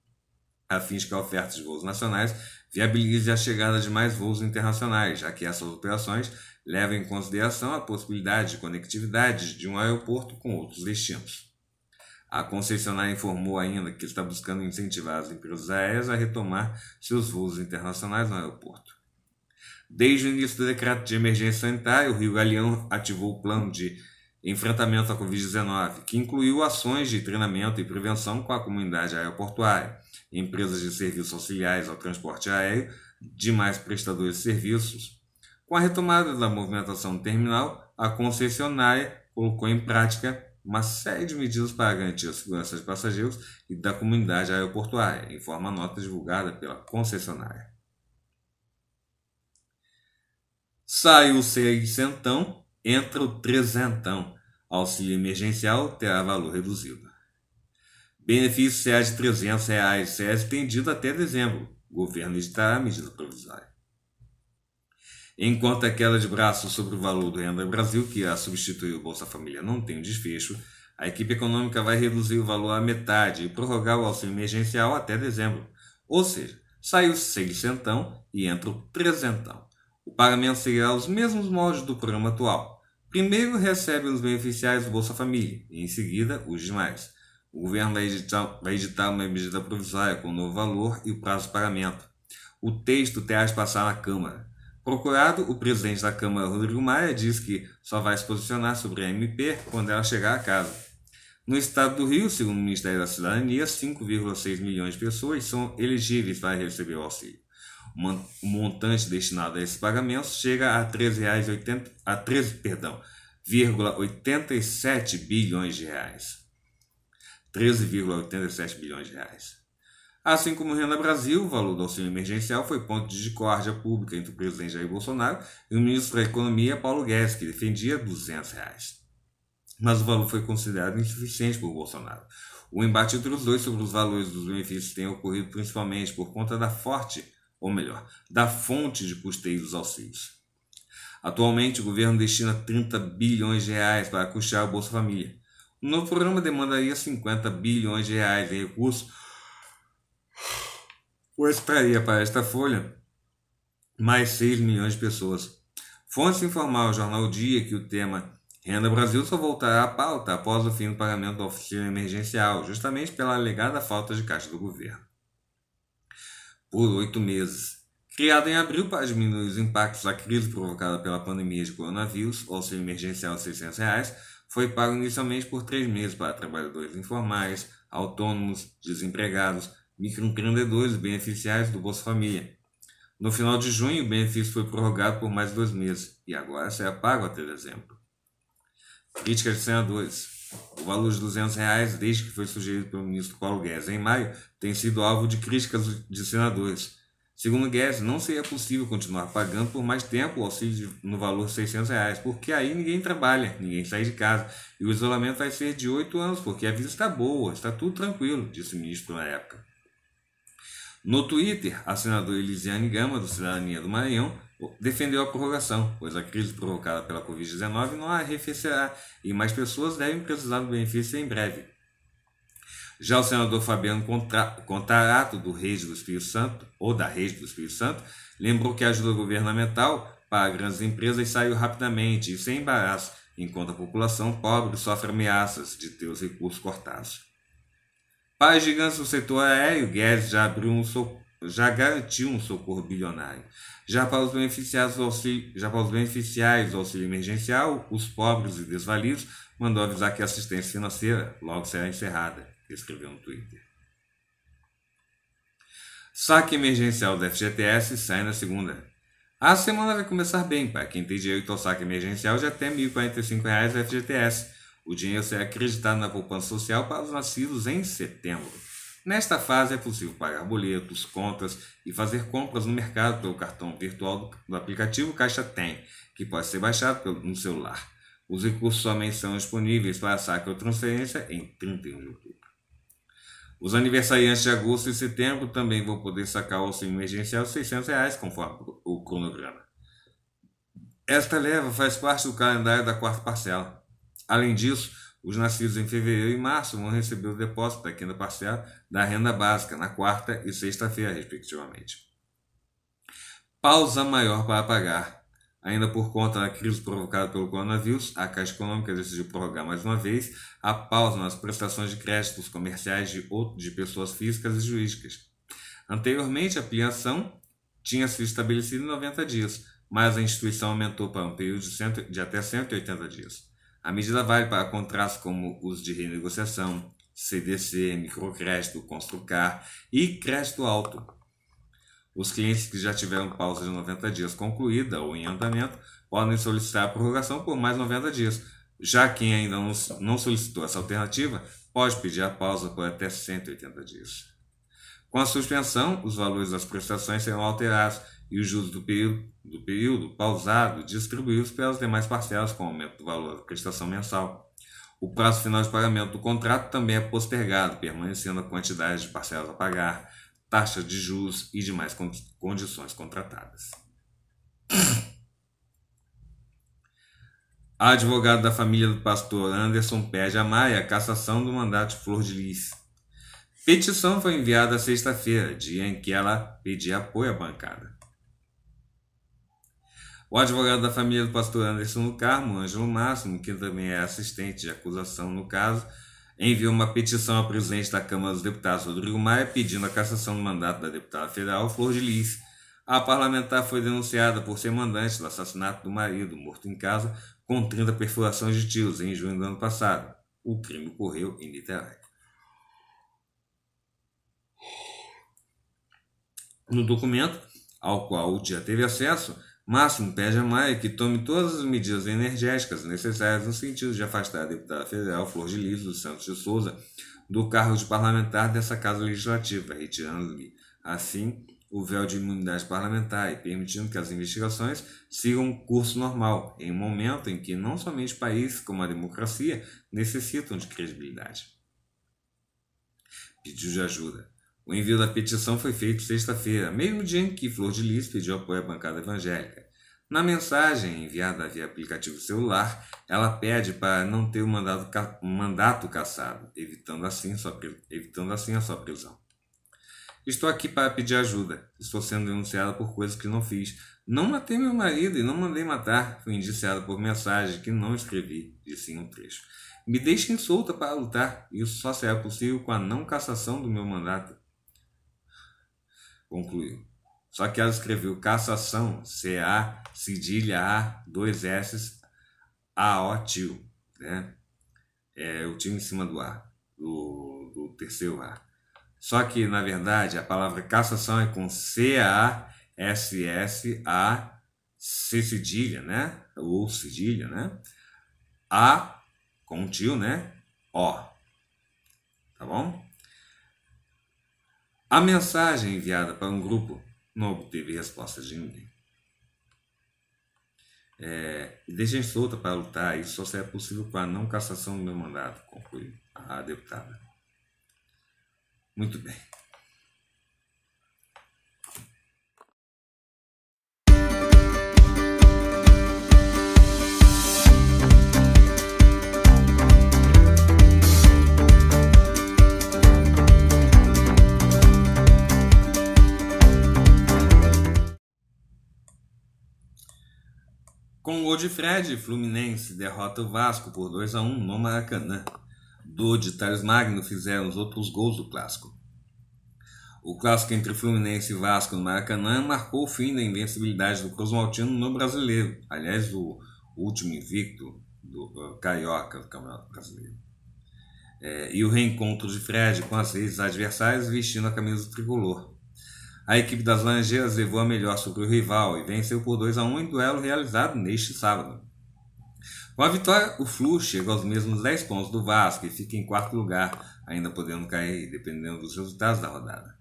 a fim de que a oferta de voos nacionais viabilize a chegada de mais voos internacionais, já que essas operações levam em consideração a possibilidade de conectividade de um aeroporto com outros destinos. A concessionária informou ainda que está buscando incentivar as empresas aéreas a retomar seus voos internacionais no aeroporto. Desde o início do decreto de emergência sanitária, o Rio Galeão ativou o plano de enfrentamento à Covid-19, que incluiu ações de treinamento e prevenção com a comunidade aeroportuária, empresas de serviços auxiliares ao transporte aéreo, demais prestadores de serviços. Com a retomada da movimentação do terminal, a concessionária colocou em prática uma série de medidas para garantir a segurança dos passageiros e da comunidade aeroportuária, informa a nota divulgada pela concessionária. Sai o seiscentão, entra o trezentão. Auxílio emergencial terá valor reduzido. Benefício SES de R$ 300, reais, SES estendido até dezembro. Governo editará medida provisória enquanto aquela de braços sobre o valor do Renda Brasil, que a substituiu o Bolsa Família, não tem desfecho, a equipe econômica vai reduzir o valor à metade e prorrogar o auxílio emergencial até dezembro. Ou seja, saiu centão e entra o trezentão. O pagamento seguirá os mesmos moldes do programa atual. Primeiro recebe os beneficiários do Bolsa Família e, em seguida, os demais. O governo vai editar, vai editar uma medida provisória com o novo valor e o prazo de pagamento. O texto terá de passar na Câmara. Procurado, o presidente da Câmara, Rodrigo Maia, diz que só vai se posicionar sobre a MP quando ela chegar a casa. No estado do Rio, segundo o Ministério da Cidadania, 5,6 milhões de pessoas são elegíveis para receber o auxílio. O montante destinado a esses pagamentos chega a 13,87 a 13, perdão, 87 bilhões de reais. 13,87 bilhões de reais. Assim como Renda Brasil, o valor do auxílio emergencial foi ponto de discórdia pública entre o presidente Jair Bolsonaro e o ministro da Economia, Paulo Guedes, que defendia R$ 200. Reais. Mas o valor foi considerado insuficiente por Bolsonaro. O embate entre os dois sobre os valores dos benefícios tem ocorrido principalmente por conta da forte, ou melhor, da fonte de custeio dos auxílios. Atualmente, o governo destina 30 bilhões de reais para custear o Bolsa Família. O novo programa demandaria 50 bilhões de reais em recursos traria para esta folha mais 6 milhões de pessoas. Fonte informal ao jornal Dia que o tema Renda Brasil só voltará à pauta após o fim do pagamento da oficina emergencial, justamente pela alegada falta de caixa do governo. Por oito meses. Criado em abril para diminuir os impactos da crise provocada pela pandemia de coronavírus, o auxílio emergencial de R$ reais, foi pago inicialmente por três meses para trabalhadores informais, autônomos, desempregados, microempreendedores beneficiários do Bolsa Família. No final de junho, o benefício foi prorrogado por mais dois meses e agora será é pago até dezembro. Críticas de senadores. O valor de R$ 200, reais, desde que foi sugerido pelo ministro Paulo Guedes em maio, tem sido alvo de críticas de senadores. Segundo Guedes, não seria possível continuar pagando por mais tempo o auxílio no valor de R$ 600, reais, porque aí ninguém trabalha, ninguém sai de casa, e o isolamento vai ser de oito anos, porque a vida está boa, está tudo tranquilo, disse o ministro na época. No Twitter, a senadora Elisiane Gama, do Cidadania do Maranhão, defendeu a prorrogação, pois a crise provocada pela Covid-19 não arrefecerá e mais pessoas devem precisar do benefício em breve. Já o senador Fabiano Contarato, do Reis do Espírito Santo, ou da Reis do Espírito Santo, lembrou que a ajuda governamental para grandes empresas saiu rapidamente e sem embaraço, enquanto a população pobre sofre ameaças de ter os recursos cortados. Para gigante gigantes do setor aéreo, Guedes já, abriu um so... já garantiu um socorro bilionário. Já para os beneficiários do auxílio, já para os beneficiários do auxílio emergencial, os pobres e desvalidos, mandou avisar que a assistência financeira logo será encerrada, escreveu no Twitter. Saque emergencial da FGTS sai na segunda. A semana vai começar bem para quem tem direito ao saque emergencial de até R$ 1.045 reais FGTS, o dinheiro será acreditado na poupança social para os nascidos em setembro. Nesta fase é possível pagar boletos, contas e fazer compras no mercado pelo cartão virtual do aplicativo Caixa Tem, que pode ser baixado no celular. Os recursos somente são disponíveis para saque ou transferência em 31 de outubro. Os aniversariantes de agosto e setembro também vão poder sacar o auxílio emergencial de 600 reais, conforme o cronograma. Esta leva faz parte do calendário da quarta parcela. Além disso, os nascidos em fevereiro e março vão receber o depósito da quinta parcela da renda básica na quarta e sexta-feira, respectivamente. Pausa maior para pagar. Ainda por conta da crise provocada pelo coronavírus, a Caixa Econômica decidiu prorrogar mais uma vez a pausa nas prestações de créditos comerciais de, de pessoas físicas e jurídicas. Anteriormente, a ampliação tinha sido estabelecida em 90 dias, mas a instituição aumentou para um período de, cento, de até 180 dias. A medida vale para contratos como uso de renegociação, CDC, microcrédito, Construcar e crédito alto. Os clientes que já tiveram pausa de 90 dias concluída ou em andamento podem solicitar a prorrogação por mais 90 dias. Já quem ainda não solicitou essa alternativa pode pedir a pausa por até 180 dias. Com a suspensão, os valores das prestações serão alterados e os juros do período do período pausado distribuídos pelas demais parcelas com aumento do valor da prestação mensal. O prazo final de pagamento do contrato também é postergado, permanecendo a quantidade de parcelas a pagar, taxa de juros e demais condições contratadas. A advogada da família do pastor Anderson pede a Maia a cassação do mandato de Flor de Lis. Petição foi enviada sexta-feira, dia em que ela pedia apoio à bancada. O advogado da família do pastor Anderson no Carmo, Ângelo Máximo, que também é assistente de acusação no caso, enviou uma petição ao presidente da Câmara dos Deputados, Rodrigo Maia, pedindo a cassação do mandato da deputada federal Flor de Lis. A parlamentar foi denunciada por ser mandante do assassinato do marido, morto em casa, com 30 perfurações de tiros em junho do ano passado. O crime ocorreu em Niterói. No documento, ao qual o dia teve acesso, Márcio pede a Maia que tome todas as medidas energéticas necessárias no sentido de afastar a deputada federal Flor de Lis dos Santos de Souza do cargo de parlamentar dessa Casa Legislativa, retirando-lhe, assim, o véu de imunidade parlamentar e permitindo que as investigações sigam um curso normal, em um momento em que não somente países como a democracia necessitam de credibilidade. Pediu de ajuda. O envio da petição foi feito sexta-feira, mesmo dia em que Flor de Lis pediu apoio à bancada evangélica. Na mensagem enviada via aplicativo celular, ela pede para não ter o mandato, ca... mandato cassado, evitando assim, evitando assim a sua prisão. Estou aqui para pedir ajuda. Estou sendo denunciada por coisas que não fiz. Não matei meu marido e não mandei matar. Fui indiciada por mensagem que não escrevi, disse em um trecho. Me deixem solta para lutar. Isso só será possível com a não cassação do meu mandato concluiu. Só que ela escreveu cassação, CA, cedilha A, dois S, a o tio. Né? É, o tio em cima do A, do, do terceiro A. Só que, na verdade, a palavra cassação é com C-A-S-S-A, C cedilha, né? Ou cedilha, né? A com tio, né? O. Tá bom? A mensagem enviada para um grupo não obteve resposta de ninguém. É, deixem solta para lutar, isso só será possível com a não cassação do meu mandato, concluiu a deputada. Muito bem. Com gol de Fred, Fluminense derrota o Vasco por 2 a 1 no Maracanã. Do de Thales Magno fizeram os outros gols do clássico. O clássico entre Fluminense e Vasco no Maracanã marcou o fim da invencibilidade do Cosmaltino no brasileiro. Aliás, o último invicto do uh, Carioca do Campeonato Brasileiro. É, e o reencontro de Fred com as redes adversárias vestindo a camisa tricolor. A equipe das Laranjeiras levou a melhor sobre o rival e venceu por 2 a 1 em duelo realizado neste sábado. Com a vitória, o Flu chega aos mesmos 10 pontos do Vasco e fica em quarto lugar, ainda podendo cair, dependendo dos resultados da rodada.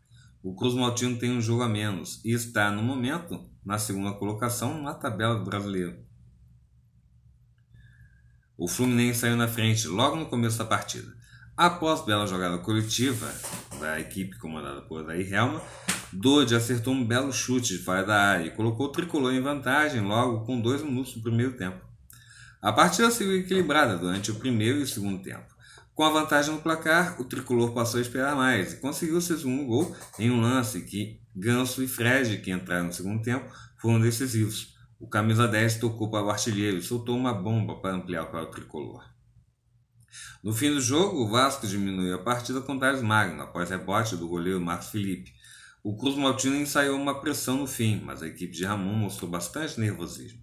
O Cruz Maltino tem um jogo a menos e está, no momento, na segunda colocação na tabela do brasileiro. O Fluminense saiu na frente logo no começo da partida. Após bela jogada coletiva da equipe comandada por Adair Helma, Dude acertou um belo chute de fora da área e colocou o tricolor em vantagem logo com dois minutos do primeiro tempo. A partida seguiu equilibrada durante o primeiro e o segundo tempo. Com a vantagem no placar, o tricolor passou a esperar mais e conseguiu seu segundo gol em um lance que Ganso e Fred, que entraram no segundo tempo, foram decisivos. O camisa 10 tocou para o artilheiro e soltou uma bomba para ampliar para o tricolor. No fim do jogo, o Vasco diminuiu a partida com Thales Magno após rebote do goleiro Marcos Felipe, o Cruz Maltino ensaiou uma pressão no fim, mas a equipe de Ramon mostrou bastante nervosismo.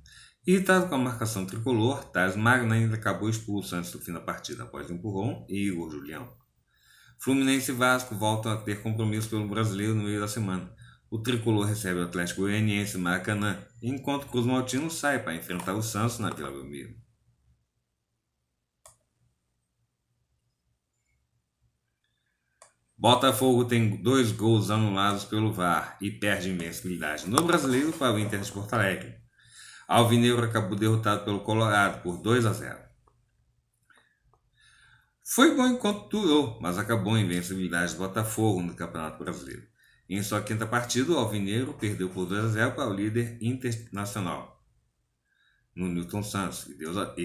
Irritado com a marcação tricolor, Thales Magna ainda acabou expulso antes do fim da partida após um empurrão e Igor Julião. Fluminense e Vasco voltam a ter compromisso pelo brasileiro no meio da semana. O tricolor recebe o Atlético Goianiense Maracanã, enquanto o Cruz Maltino sai para enfrentar o Santos na Vila Belmiro. Botafogo tem dois gols anulados pelo VAR e perde invencibilidade no Brasileiro para o Inter de Porto Alegre. Alvinegro acabou derrotado pelo Colorado por 2 a 0. Foi bom enquanto durou, mas acabou a invencibilidade do Botafogo no Campeonato Brasileiro. Em sua quinta partida, o Alvinegro perdeu por 2 a 0 para o líder internacional, no Newton Santos, e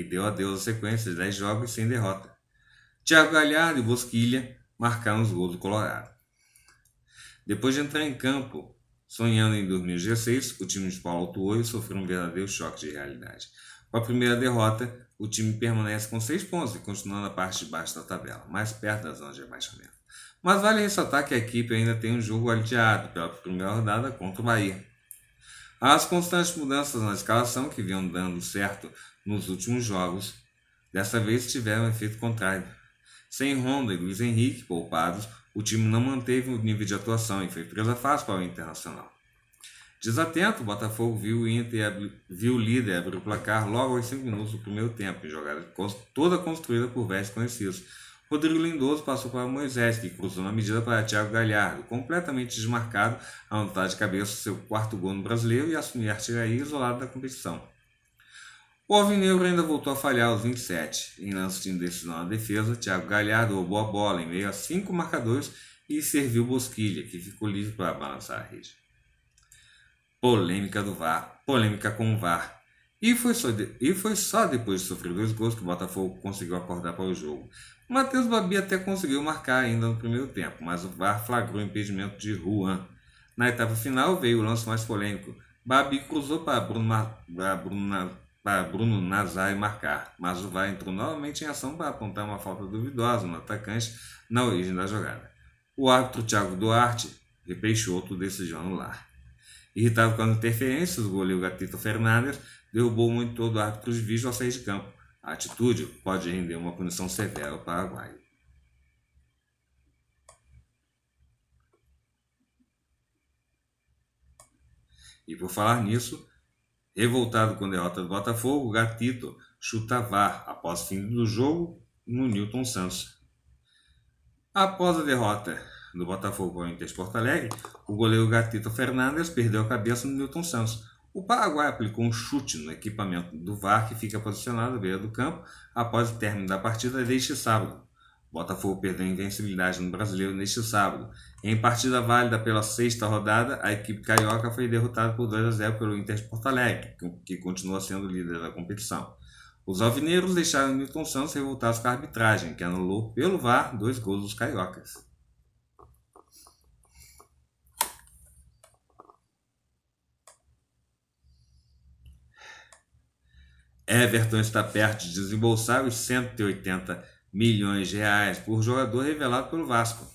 deu, a, adeus à sequência de 10 jogos sem derrota. Thiago Galhardo e Bosquilha marcar uns gols do Colorado. Depois de entrar em campo, sonhando em 2016, o time de Paulo Tuoio sofreu um verdadeiro choque de realidade. Com a primeira derrota, o time permanece com 6 pontos e continua na parte de baixo da tabela, mais perto da zona de abaixamento. Mas vale ressaltar que a equipe ainda tem um jogo adiado pela primeira rodada contra o Bahia. As constantes mudanças na escalação que vinham dando certo nos últimos jogos, dessa vez tiveram um efeito contrário. Sem Honda e Luiz Henrique poupados, o time não manteve o nível de atuação e foi presa fácil para o Internacional. Desatento, o Botafogo viu o Inter viu o líder abrir o placar logo aos 5 minutos do primeiro tempo, em jogada toda construída por velhos conhecidos. Rodrigo Lindoso passou para Moisés, que cruzou na medida para Thiago Galhardo, completamente desmarcado, a vontade de cabeça seu quarto gol no brasileiro e assumir a artilharia isolada da competição. O Alvinegro ainda voltou a falhar aos 27. Em lance de indecisão na defesa, Thiago Galhardo roubou a bola em meio a cinco marcadores e serviu Bosquilha, que ficou livre para balançar a rede. Polêmica do VAR, polêmica com o VAR. E foi, só de, e foi só depois de sofrer dois gols que o Botafogo conseguiu acordar para o jogo. O Matheus Babi até conseguiu marcar ainda no primeiro tempo, mas o VAR flagrou o impedimento de Juan. Na etapa final veio o lance mais polêmico. Babi cruzou para Bruno, Mar... Bruno para Bruno Nazar marcar, mas o VAR entrou novamente em ação para apontar uma falta duvidosa no atacante na origem da jogada. O árbitro Thiago Duarte de Peixoto decidiu anular. Irritado com as interferências, o goleiro Gatito Fernandes derrubou o monitor do árbitro vídeo ao sair de campo. A atitude pode render uma punição severa ao Paraguai. E por falar nisso, Revoltado com a derrota do Botafogo, Gatito chuta VAR após o fim do jogo no Newton Santos. Após a derrota do Botafogo ao Inter de Porto Alegre, o goleiro Gatito Fernandes perdeu a cabeça no Newton Santos. O Paraguai aplicou um chute no equipamento do VAR que fica posicionado à beira do campo após o término da partida deste sábado. Botafogo perdeu a invencibilidade no Brasileiro neste sábado. Em partida válida pela sexta rodada, a equipe carioca foi derrotada por 2 a 0 pelo Inter de Porto Alegre, que continua sendo líder da competição. Os alvinegros deixaram Milton Santos revoltados com a arbitragem, que anulou pelo VAR dois gols dos cariocas. Everton está perto de desembolsar os 180 milhões de reais por jogador revelado pelo Vasco.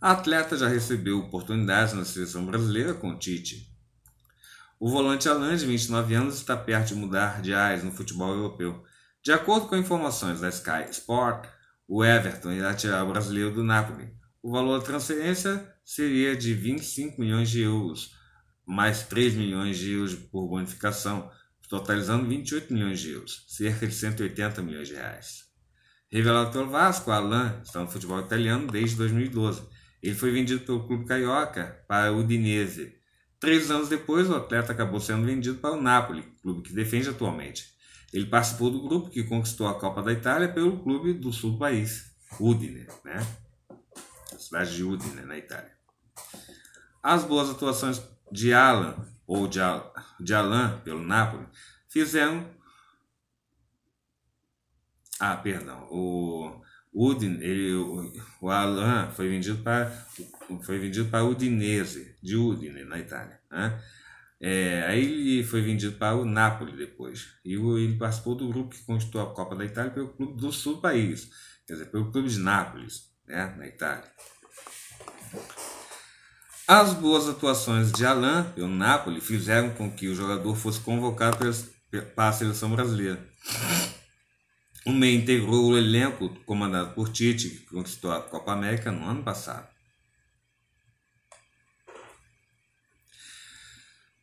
A atleta já recebeu oportunidades na seleção brasileira com Tite. O volante Alan, de 29 anos, está perto de mudar de ais no futebol europeu. De acordo com informações da Sky Sport, o Everton irá tirar o brasileiro do Napoli. O valor da transferência seria de 25 milhões de euros, mais 3 milhões de euros por bonificação, totalizando 28 milhões de euros, cerca de 180 milhões de reais. Revelado pelo Vasco, Alain está no futebol italiano desde 2012. Ele foi vendido pelo clube carioca para o Udinese. Três anos depois, o atleta acabou sendo vendido para o Napoli, clube que defende atualmente. Ele participou do grupo que conquistou a Copa da Itália pelo clube do sul do país, Udine, né? A cidade de Udine, na Itália. As boas atuações de Alan ou de, Al, de Alan pelo Napoli fizeram ah, perdão. O Udin, ele, o, Alain foi vendido para foi vendido para Udinese, de Udine, na Itália. Né? É, aí ele foi vendido para o Napoli depois. E ele participou do grupo que conquistou a Copa da Itália pelo clube do sul do país, quer dizer, pelo clube de Nápoles, né, na Itália. As boas atuações de Alain pelo Napoli fizeram com que o jogador fosse convocado para a seleção brasileira. O meia integrou o elenco comandado por Tite, que conquistou a Copa América no ano passado.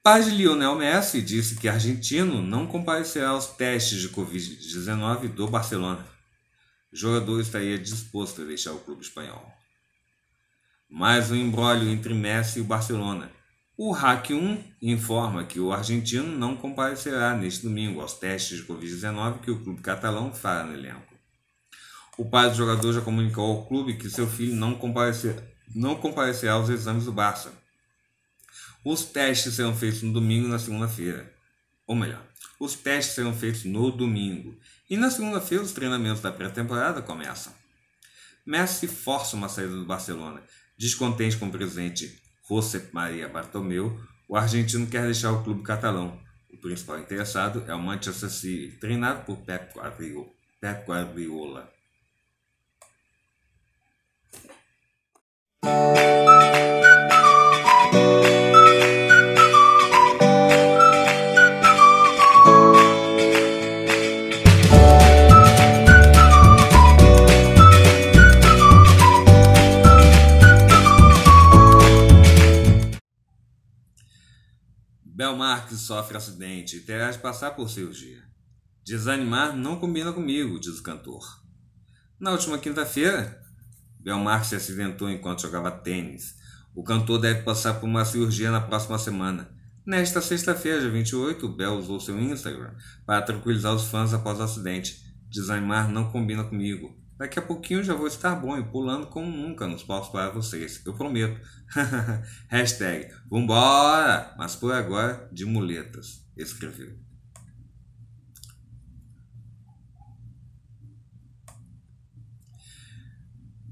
Paz de Lionel Messi disse que argentino não comparecerá aos testes de Covid-19 do Barcelona. O jogador estaria disposto a deixar o clube espanhol. Mais um embrólio entre Messi e o Barcelona. O RAC 1 informa que o argentino não comparecerá neste domingo aos testes de Covid-19 que o clube catalão fará no elenco. O pai do jogador já comunicou ao clube que seu filho não, comparecer, não comparecerá aos exames do Barça. Os testes serão feitos no domingo e na segunda-feira. Ou melhor, os testes serão feitos no domingo. E na segunda-feira os treinamentos da pré-temporada começam. Messi força uma saída do Barcelona, descontente com o presidente José Maria Bartomeu, o argentino quer deixar o clube catalão. O principal interessado é o Manchester City, treinado por Pep Guardiola. Rafael Marques sofre acidente e terá de passar por cirurgia. Desanimar não combina comigo, diz o cantor. Na última quinta-feira, Belmar se acidentou enquanto jogava tênis. O cantor deve passar por uma cirurgia na próxima semana. Nesta sexta-feira, dia 28, Bel usou seu Instagram para tranquilizar os fãs após o acidente. Desanimar não combina comigo. Daqui a pouquinho já vou estar bom e pulando como nunca nos palcos para vocês, eu prometo. Hashtag vambora, mas por agora de muletas, escreveu.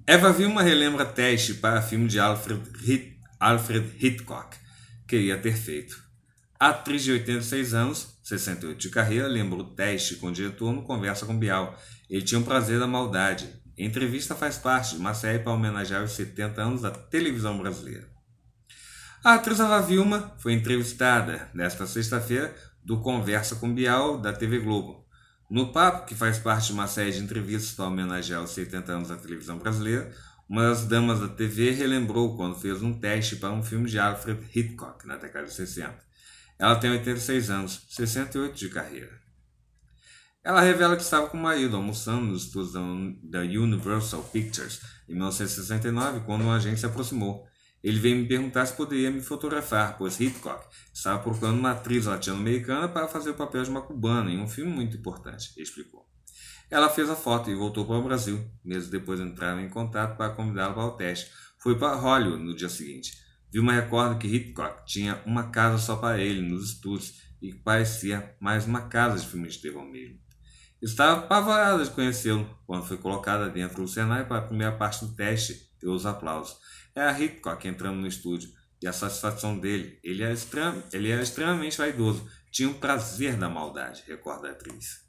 Eva Vilma relembra teste para filme de Alfred, Hit Alfred Hitchcock. Queria ter feito. atriz de 86 anos, 68 de carreira, lembra o teste com o diretor no Conversa com Bial ele tinha um prazer da maldade. A entrevista faz parte de uma série para homenagear os 70 anos da televisão brasileira. A atriz Ava Vilma foi entrevistada nesta sexta-feira do Conversa com Bial da TV Globo. No papo, que faz parte de uma série de entrevistas para homenagear os 70 anos da televisão brasileira, uma das damas da TV relembrou quando fez um teste para um filme de Alfred Hitchcock na década de 60. Ela tem 86 anos, 68 de carreira. Ela revela que estava com o marido almoçando nos estúdios da Universal Pictures em 1969, quando um agente se aproximou. Ele veio me perguntar se poderia me fotografar, pois Hitchcock estava procurando uma atriz latino-americana para fazer o papel de uma cubana em um filme muito importante, explicou. Ela fez a foto e voltou para o Brasil. Meses depois entraram em contato para convidá-la para o teste. Foi para Hollywood no dia seguinte. Viu uma recorda que Hitchcock tinha uma casa só para ele nos estúdios e que parecia mais uma casa de filmes de terror mesmo. Estava apavorada de conhecê-lo quando foi colocada dentro do cenário para a primeira parte do teste e os aplausos. Era é Hitchcock entrando no estúdio e a satisfação dele. Ele era, extrem ele era extremamente vaidoso, tinha o um prazer da maldade, recorda a atriz.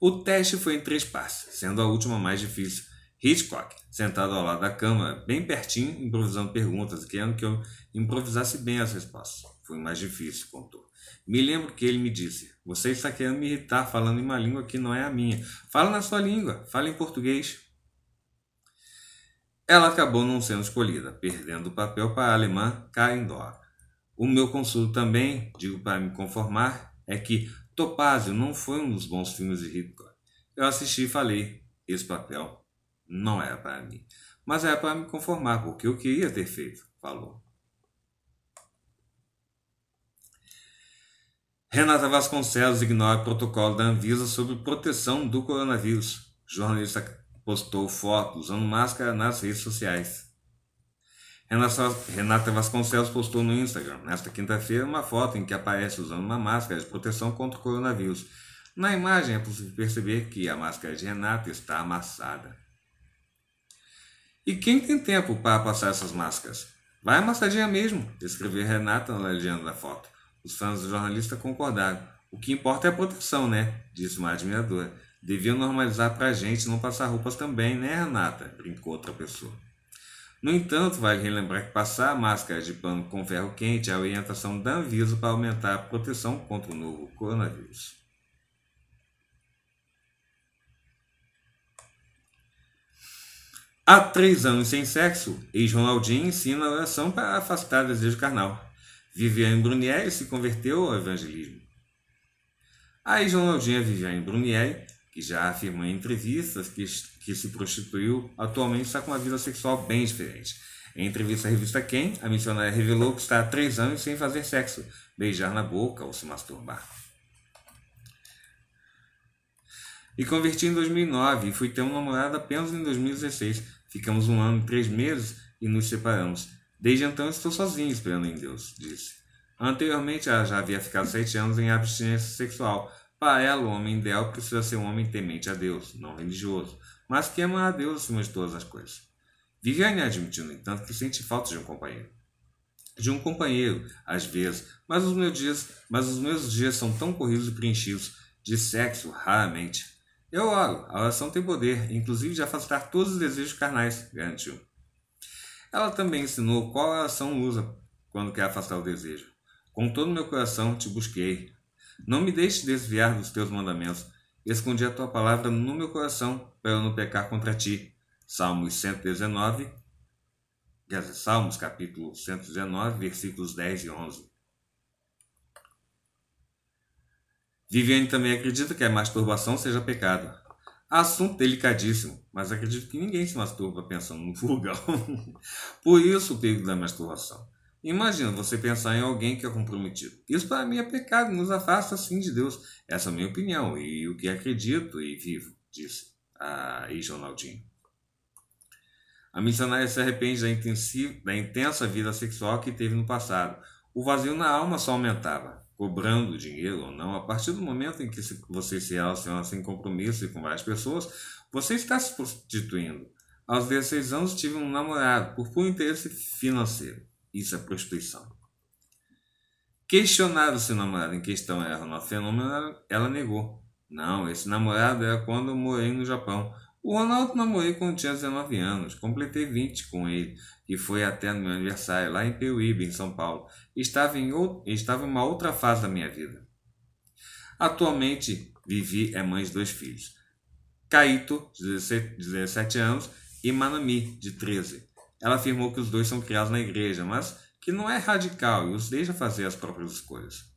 O teste foi em três partes, sendo a última mais difícil. Hitchcock, sentado ao lado da cama, bem pertinho, improvisando perguntas e querendo que eu improvisasse bem as respostas. Foi mais difícil, contou. Me lembro que ele me disse: Você está querendo me irritar falando em uma língua que não é a minha. Fala na sua língua, fala em português. Ela acabou não sendo escolhida, perdendo o papel para a alemã Karen Dor. O meu consulto também, digo para me conformar, é que Topázio não foi um dos bons filmes de Hitchcock. Eu assisti e falei: Esse papel não era para mim. Mas era para me conformar, porque eu queria ter feito, falou. Renata Vasconcelos ignora o protocolo da Anvisa sobre proteção do coronavírus. jornalista postou foto usando máscara nas redes sociais. Renata Vasconcelos postou no Instagram, nesta quinta-feira, uma foto em que aparece usando uma máscara de proteção contra o coronavírus. Na imagem é possível perceber que a máscara de Renata está amassada. E quem tem tempo para passar essas máscaras? Vai amassadinha mesmo, escreveu Renata na legenda da foto. Os fãs do jornalista concordaram. O que importa é a proteção, né? Disse uma admiradora. Deviam normalizar para a gente não passar roupas também, né, Renata? Brincou outra pessoa. No entanto, vale relembrar que passar a máscara de pano com ferro quente é a orientação da Anvisa para aumentar a proteção contra o novo coronavírus. Há três anos sem sexo, ex-Ronaldinho ensina a oração para afastar desejo carnal. Viviane Brunieri se converteu ao evangelismo. A ex-Ronaldinha Viviane Brunieri, que já afirmou em entrevistas que, que se prostituiu, atualmente está com uma vida sexual bem diferente. Em entrevista à revista Quem, a missionária revelou que está há três anos sem fazer sexo, beijar na boca ou se masturbar. E converti em 2009 e fui ter um namorado apenas em 2016. Ficamos um ano e três meses e nos separamos. Desde então estou sozinho esperando em Deus, disse. Anteriormente ela já havia ficado sete anos em abstinência sexual. Para ela, o homem ideal precisa ser um homem temente a Deus, não religioso, mas que ama a Deus acima de todas as coisas. Viviane admitiu, no entanto, que sente falta de um companheiro. De um companheiro, às vezes, mas os meus dias, mas os meus dias são tão corridos e preenchidos de sexo, raramente. Eu oro, a oração tem poder, inclusive de afastar todos os desejos carnais, garantiu. Ela também ensinou qual ação usa quando quer afastar o desejo. Com todo meu coração te busquei. Não me deixe desviar dos teus mandamentos. Escondi a tua palavra no meu coração para eu não pecar contra ti. Salmos 119, quer dizer, Salmos capítulo 119, versículos 10 e 11. Viviane também acredita que a masturbação seja pecado. Assunto delicadíssimo, mas acredito que ninguém se masturba pensando no vulgar. Por isso o perigo da masturbação. Imagina você pensar em alguém que é comprometido. Isso para mim é pecado, nos afasta assim de Deus. Essa é a minha opinião e o que acredito e vivo, disse a ex-Ronaldinho. A missionária se arrepende da, da intensa vida sexual que teve no passado. O vazio na alma só aumentava cobrando dinheiro ou não, a partir do momento em que você se relacionam sem compromisso e com várias pessoas, você está se prostituindo. Aos 16 anos tive um namorado por puro interesse financeiro. Isso é prostituição. Questionado se o namorado em questão era um fenômeno, ela negou. Não, esse namorado era quando eu morei no Japão. O Ronaldo namorei quando tinha 19 anos, completei 20 com ele, e foi até no meu aniversário, lá em Peruíbe, em São Paulo. Estava em, outro, estava em uma outra fase da minha vida. Atualmente, Vivi é mãe de dois filhos. Caíto, de 17, 17 anos, e Manami, de 13. Ela afirmou que os dois são criados na igreja, mas que não é radical e os deixa fazer as próprias escolhas.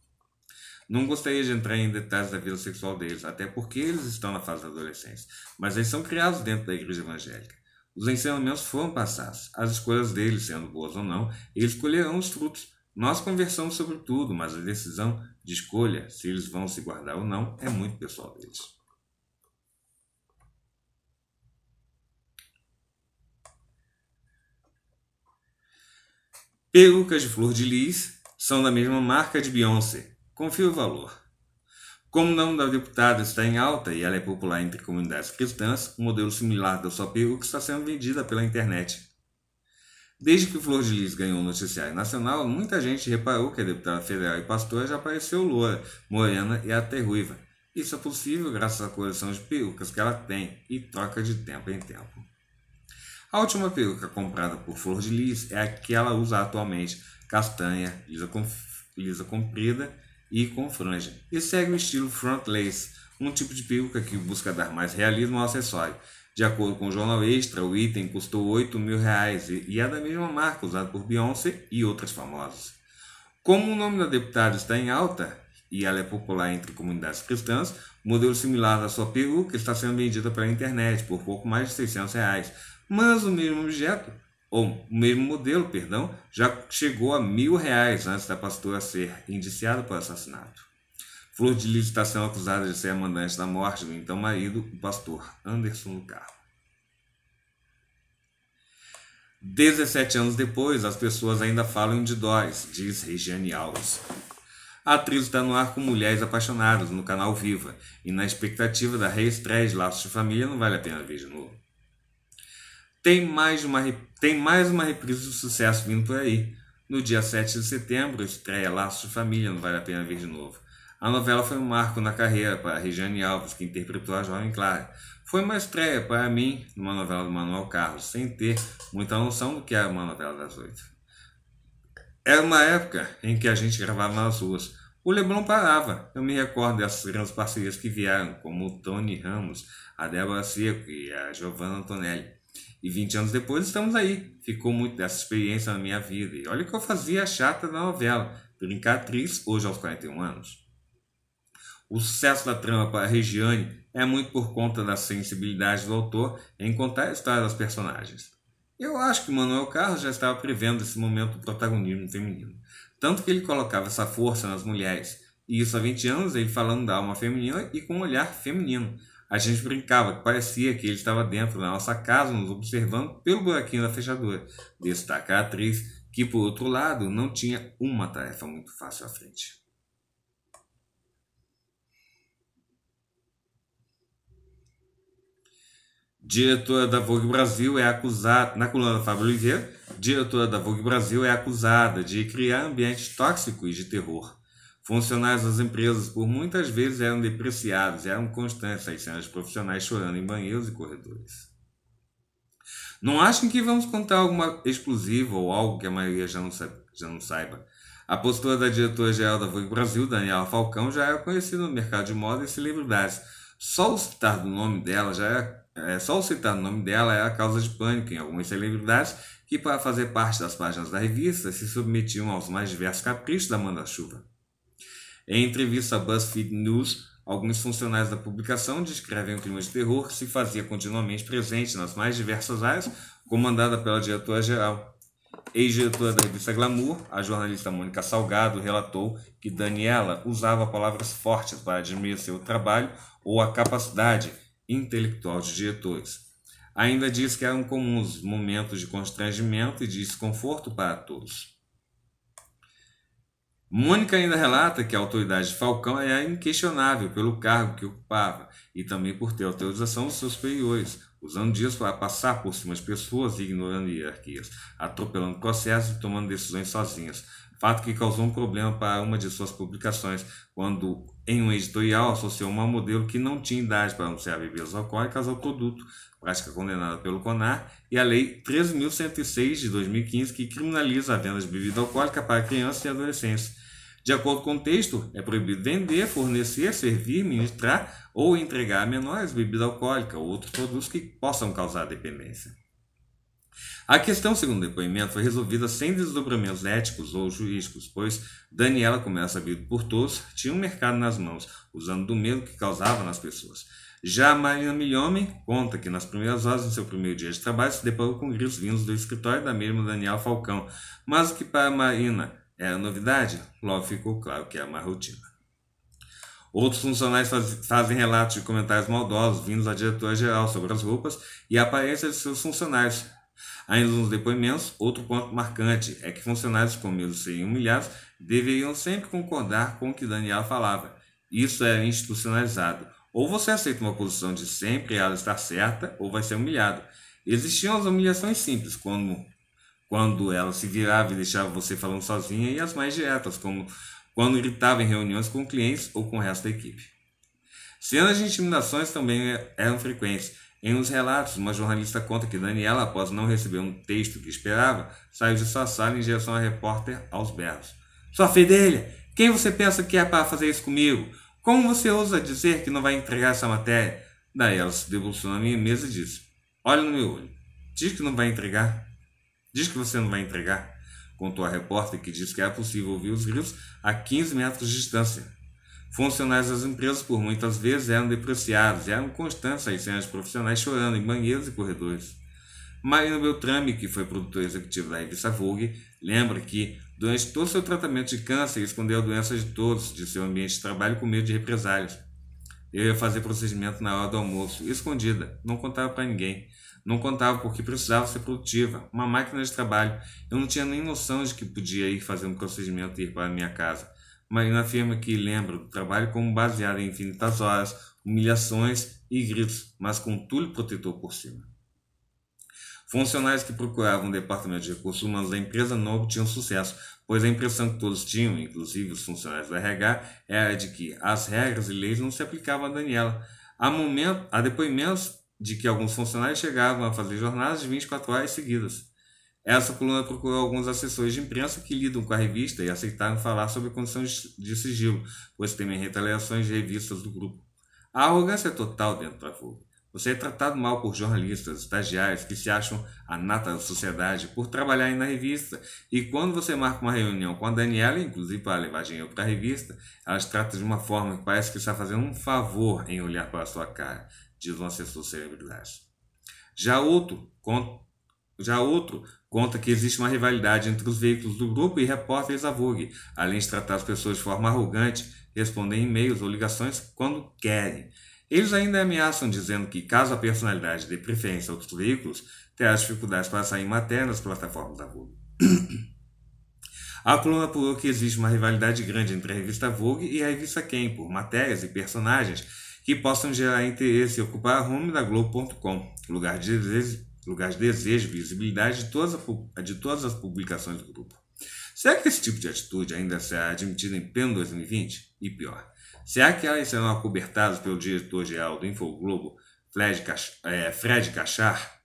Não gostaria de entrar em detalhes da vida sexual deles, até porque eles estão na fase da adolescência, mas eles são criados dentro da igreja evangélica. Os ensinamentos foram passados, as escolhas deles, sendo boas ou não, eles colherão os frutos. Nós conversamos sobre tudo, mas a decisão de escolha, se eles vão se guardar ou não, é muito pessoal deles. Perucas de flor de lis são da mesma marca de Beyoncé, confia o valor. Como o nome da deputada está em alta e ela é popular entre comunidades cristãs, um modelo similar da sua peruca está sendo vendida pela internet. Desde que Flor de Lis ganhou o noticiário nacional, muita gente reparou que a deputada federal e pastora já apareceu loura, morena e até ruiva. Isso é possível graças à coleção de perucas que ela tem e troca de tempo em tempo. A última peruca comprada por Flor de Lis é a que ela usa atualmente, castanha, lisa, lisa comprida e com franja, e segue o estilo front lace, um tipo de peruca que busca dar mais realismo ao acessório. De acordo com o jornal Extra, o item custou 8 mil reais e é da mesma marca usada por Beyoncé e outras famosas. Como o nome da deputada está em alta e ela é popular entre comunidades cristãs, modelo similar à sua peruca está sendo vendida pela internet por pouco mais de 600 reais, mas o mesmo objeto ou o mesmo modelo, perdão, já chegou a mil reais antes da pastora ser indiciada por assassinato. Flor de licitação acusada de ser a mandante da morte do então marido, o pastor Anderson Lucarro. 17 anos depois, as pessoas ainda falam de Dóis, diz Regiane Alves. A atriz está no ar com Mulheres Apaixonadas, no canal Viva, e na expectativa da reestreia de Laços de Família, não vale a pena ver de novo tem mais uma, tem mais uma reprise do sucesso vindo por aí. No dia 7 de setembro, estreia Laços de Família, não vale a pena ver de novo. A novela foi um marco na carreira para Regiane Alves, que interpretou a jovem Clara. Foi uma estreia para mim numa novela do Manuel Carlos, sem ter muita noção do que era uma novela das oito. Era uma época em que a gente gravava nas ruas. O Leblon parava. Eu me recordo dessas grandes parcerias que vieram, como o Tony Ramos, a Débora Seco e a Giovanna Antonelli. E 20 anos depois estamos aí. Ficou muito dessa experiência na minha vida. E olha o que eu fazia chata na novela, brincar atriz hoje aos 41 anos. O sucesso da trama para Regiane é muito por conta da sensibilidade do autor em contar a história das personagens. Eu acho que Manuel Carlos já estava prevendo esse momento do protagonismo feminino, tanto que ele colocava essa força nas mulheres, e isso há 20 anos ele falando da alma feminina e com um olhar feminino, a gente brincava que parecia que ele estava dentro da nossa casa, nos observando pelo buraquinho da fechadura. Destaca a atriz, que por outro lado não tinha uma tarefa muito fácil à frente. Diretora da Vogue Brasil é acusada, na coluna da Fábio Oliveira, diretora da Vogue Brasil é acusada de criar ambientes tóxicos de terror. Funcionários das empresas por muitas vezes eram depreciados, eram constantes as cenas profissionais chorando em banheiros e corredores. Não achem que vamos contar alguma exclusiva ou algo que a maioria já não, sabe, já não saiba. A postura da diretora-geral da Vogue Brasil, Daniela Falcão, já era conhecida no mercado de moda e celebridades. Só o citar do nome dela já era, é, só o citar o nome dela era causa de pânico em algumas celebridades que, para fazer parte das páginas da revista, se submetiam aos mais diversos caprichos da manda-chuva. Em entrevista à BuzzFeed News, alguns funcionários da publicação descrevem o clima de terror que se fazia continuamente presente nas mais diversas áreas, comandada pela diretora-geral. Ex-diretora da revista Glamour, a jornalista Mônica Salgado relatou que Daniela usava palavras fortes para admirar seu trabalho ou a capacidade intelectual de diretores. Ainda diz que eram comuns momentos de constrangimento e de desconforto para todos. Mônica ainda relata que a autoridade de Falcão é inquestionável pelo cargo que ocupava e também por ter autorização dos seus superiores, usando disso para passar por cima de pessoas e ignorando hierarquias, atropelando processos e tomando decisões sozinhas. Fato que causou um problema para uma de suas publicações, quando em um editorial associou uma modelo que não tinha idade para anunciar bebidas alcoólicas ao produto, prática condenada pelo CONAR, e a Lei 13.106 de 2015, que criminaliza a venda de bebida alcoólica para crianças e adolescentes. De acordo com o texto, é proibido vender, fornecer, servir, ministrar ou entregar a menores bebida alcoólica ou outros produtos que possam causar dependência. A questão, segundo o depoimento, foi resolvida sem desdobramentos éticos ou jurídicos, pois Daniela, como era é sabido por todos, tinha um mercado nas mãos, usando do medo que causava nas pessoas. Já Marina Milhome conta que nas primeiras horas do seu primeiro dia de trabalho se deparou com gritos vindos do escritório da mesma Daniela Falcão, mas o que para Marina era é novidade, logo ficou claro que é uma rotina. Outros funcionários faz, fazem relatos de comentários maldosos vindos à diretora-geral sobre as roupas e a aparência de seus funcionários. Ainda nos depoimentos, outro ponto marcante é que funcionários com medo de serem humilhados deveriam sempre concordar com o que Daniel falava. Isso era é institucionalizado. Ou você aceita uma posição de sempre ela estar certa, ou vai ser humilhado. Existiam as humilhações simples, como quando ela se virava e deixava você falando sozinha, e as mais diretas, como quando gritava em reuniões com clientes ou com o resto da equipe. Cenas de intimidações também eram frequentes. Em uns relatos, uma jornalista conta que Daniela, após não receber um texto que esperava, saiu de sua sala em direção à repórter aos berros. Sua fedelha! Quem você pensa que é para fazer isso comigo? Como você ousa dizer que não vai entregar essa matéria? Daí ela se debruçou na minha mesa e disse: Olha no meu olho. Diz que não vai entregar. Diz que você não vai entregar, contou a repórter que disse que era é possível ouvir os gritos a 15 metros de distância. Funcionários das empresas, por muitas vezes, eram depreciados e eram constantes as cenas profissionais chorando em banheiros e corredores. Marina Beltrame, que foi produtora executiva da revista Vogue, lembra que, durante todo seu tratamento de câncer, escondeu a doença de todos de seu ambiente de trabalho com medo de represálias. Eu ia fazer procedimento na hora do almoço, escondida, não contava para ninguém. Não contava porque precisava ser produtiva, uma máquina de trabalho. Eu não tinha nem noção de que podia ir fazer um procedimento e ir para a minha casa. Marina afirma que lembra do trabalho como baseado em infinitas horas, humilhações e gritos, mas com um tulho protetor por cima. Funcionários que procuravam o departamento de recursos humanos da empresa não obtinham sucesso, pois a impressão que todos tinham, inclusive os funcionários da RH, era de que as regras e leis não se aplicavam a Daniela. Há, momento, há depoimentos de que alguns funcionários chegavam a fazer jornadas de 24 horas seguidas. Essa coluna procurou alguns assessores de imprensa que lidam com a revista e aceitaram falar sobre condições de sigilo, pois temem retaliações de revistas do grupo. A arrogância é total dentro da Vogue. Você é tratado mal por jornalistas, estagiários que se acham a nata da sociedade por trabalharem na revista. E quando você marca uma reunião com a Daniela, inclusive para levar dinheiro para a revista, elas tratam de uma forma que parece que está fazendo um favor em olhar para a sua cara de vossa sociabilidade. Já outro, já outro conta que existe uma rivalidade entre os veículos do grupo e repórteres da Vogue, além de tratar as pessoas de forma arrogante, Respondem e-mails ou ligações quando querem. Eles ainda ameaçam dizendo que, caso a personalidade dê preferência a outros veículos, terá dificuldades para sair em matéria nas plataformas da Vogue. A coluna apurou que existe uma rivalidade grande entre a revista Vogue e a revista Quem por matérias e personagens que possam gerar interesse e ocupar a home da Globo.com, lugar de desejo, lugar de desejo visibilidade de todas, a, de todas as publicações do grupo. Será que esse tipo de atitude ainda será admitida em pleno 2020? E pior, será que elas serão acobertadas pelo diretor-geral do Infoglobo, Fred, Cach é, Fred Cachar?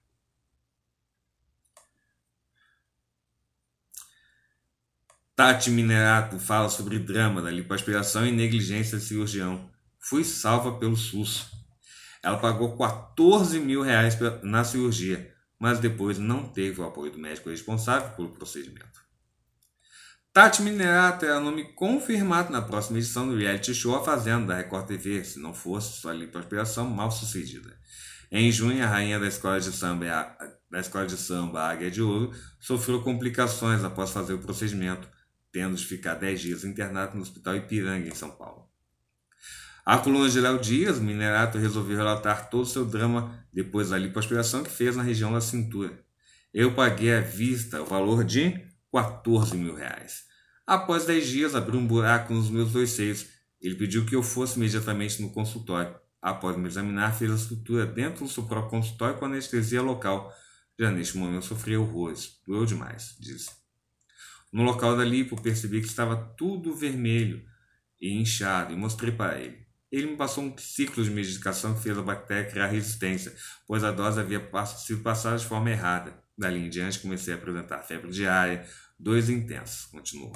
Tati Minerato fala sobre drama da lipoaspiração e negligência de cirurgião. Fui salva pelo SUS. Ela pagou 14 mil reais na cirurgia, mas depois não teve o apoio do médico responsável pelo procedimento. Tati Minerato era é nome confirmado na próxima edição do reality show A Fazenda da Record TV, se não fosse sua limpa aspiração mal sucedida. Em junho, a rainha da escola de samba, da escola de samba Águia de Ouro sofreu complicações após fazer o procedimento, tendo de ficar 10 dias internado no Hospital Ipiranga, em São Paulo. A coluna de Léo Dias, o Minerato resolveu relatar todo o seu drama depois da lipoaspiração que fez na região da cintura. Eu paguei à vista o valor de 14 mil reais. Após 10 dias, abri um buraco nos meus dois seios. Ele pediu que eu fosse imediatamente no consultório. Após me examinar, fez a estrutura dentro do seu próprio consultório com anestesia local. Já neste momento sofri horrores. Doeu demais, disse. No local da lipo, percebi que estava tudo vermelho e inchado e mostrei para ele. Ele me passou um ciclo de medicação que fez a bactéria criar resistência, pois a dose havia sido passada de forma errada. Dali em diante, comecei a apresentar febre diária, dois intensos, continuou.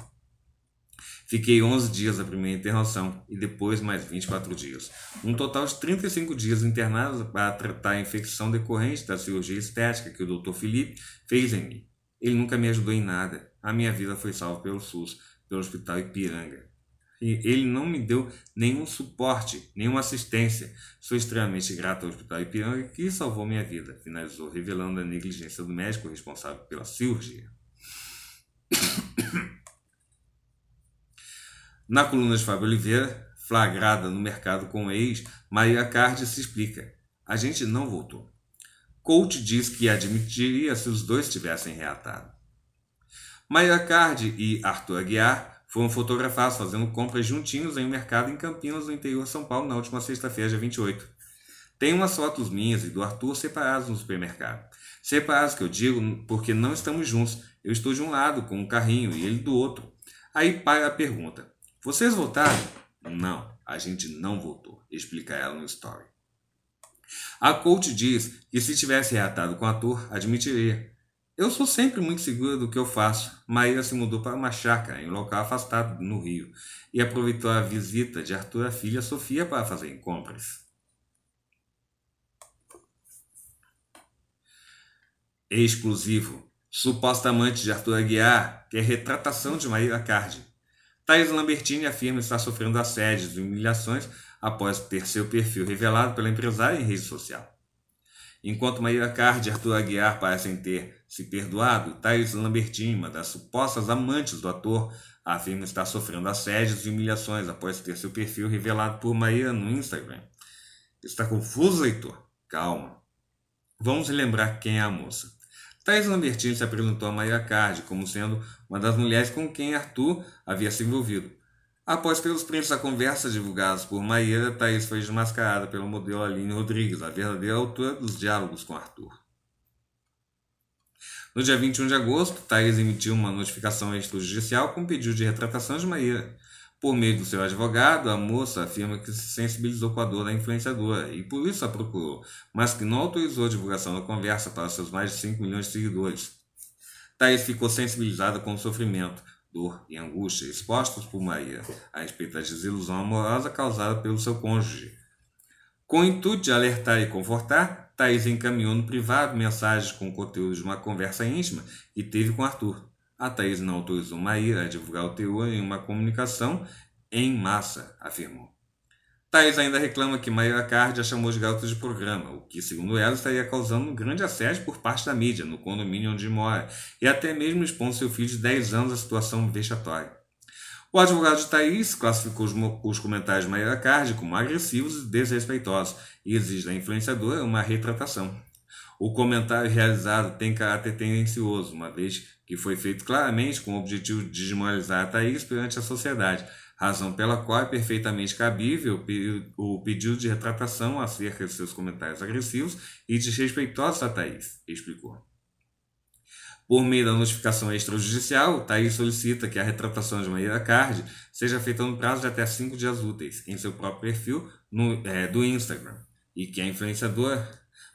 Fiquei 11 dias na primeira internação e depois mais 24 dias. Um total de 35 dias internados para tratar a infecção decorrente da cirurgia estética que o Dr. Felipe fez em mim. Ele nunca me ajudou em nada. A minha vida foi salva pelo SUS, pelo Hospital Ipiranga. Ele não me deu nenhum suporte, nenhuma assistência. Sou extremamente grato ao Hospital Ipiranga, que salvou minha vida, finalizou, revelando a negligência do médico responsável pela cirurgia. Na coluna de Fábio Oliveira, flagrada no mercado com o ex, Maria Cardi se explica: A gente não voltou. Coach diz que admitiria se os dois tivessem reatado. Maria Cardi e Arthur Aguiar foram fotografados fazendo compras juntinhos em um mercado em Campinas, no interior de São Paulo, na última sexta-feira, dia 28. Tem umas fotos minhas e do Arthur separados no supermercado. Separados, que eu digo, porque não estamos juntos. Eu estou de um lado com um carrinho e ele do outro. Aí para a pergunta: Vocês votaram? Não, a gente não votou, explica ela no story. A coach diz que se tivesse reatado com o ator, admitiria. Eu sou sempre muito seguro do que eu faço. Maíra assim, se mudou para uma chácara, em um local afastado no Rio, e aproveitou a visita de Arthur à filha Sofia para fazer compras. Exclusivo. Suposta amante de Arthur Aguiar, que é retratação de Maíra Cardi. Thais Lambertini afirma estar sofrendo assédios e humilhações após ter seu perfil revelado pela empresária em rede social. Enquanto Maria Card e Arthur Aguiar parecem ter se perdoado, Thais Lambertin, uma das supostas amantes do ator, afirma estar sofrendo assédios e humilhações após ter seu perfil revelado por Maria no Instagram. Está confuso, Heitor? Calma. Vamos lembrar quem é a moça. Thais Lambertin se apresentou a Maria Card como sendo uma das mulheres com quem Arthur havia se envolvido. Após ter os prints da conversa divulgados por Maíra, Thaís foi desmascarada pelo modelo Aline Rodrigues, a verdadeira autora dos diálogos com Arthur. No dia 21 de agosto, Thaís emitiu uma notificação extrajudicial com pedido de retratação de Maíra. Por meio do seu advogado, a moça afirma que se sensibilizou com a dor da influenciadora e por isso a procurou, mas que não autorizou a divulgação da conversa para seus mais de 5 milhões de seguidores. Thaís ficou sensibilizada com o sofrimento, dor e angústia expostos por Maria a respeito da desilusão amorosa causada pelo seu cônjuge. Com o intuito de alertar e confortar, Thais encaminhou no privado mensagens com o conteúdo de uma conversa íntima que teve com Arthur. A Thais não autorizou Maíra a divulgar o teor em uma comunicação em massa, afirmou. Thais ainda reclama que Maria Card a chamou os garoto de programa, o que, segundo ela, estaria causando um grande assédio por parte da mídia no condomínio onde mora, e até mesmo expondo seu filho de 10 anos à situação vexatória. O advogado de Thaís classificou os, os comentários de Maria Card como agressivos e desrespeitosos e exige da influenciadora uma retratação. O comentário realizado tem caráter tendencioso, uma vez que foi feito claramente com o objetivo de desmoralizar a Thaís perante a sociedade – razão pela qual é perfeitamente cabível o pedido de retratação acerca de seus comentários agressivos e desrespeitosos a Thaís, explicou. Por meio da notificação extrajudicial, Thaís solicita que a retratação de Maria Card seja feita no prazo de até cinco dias úteis em seu próprio perfil no, é, do Instagram e que a influenciadora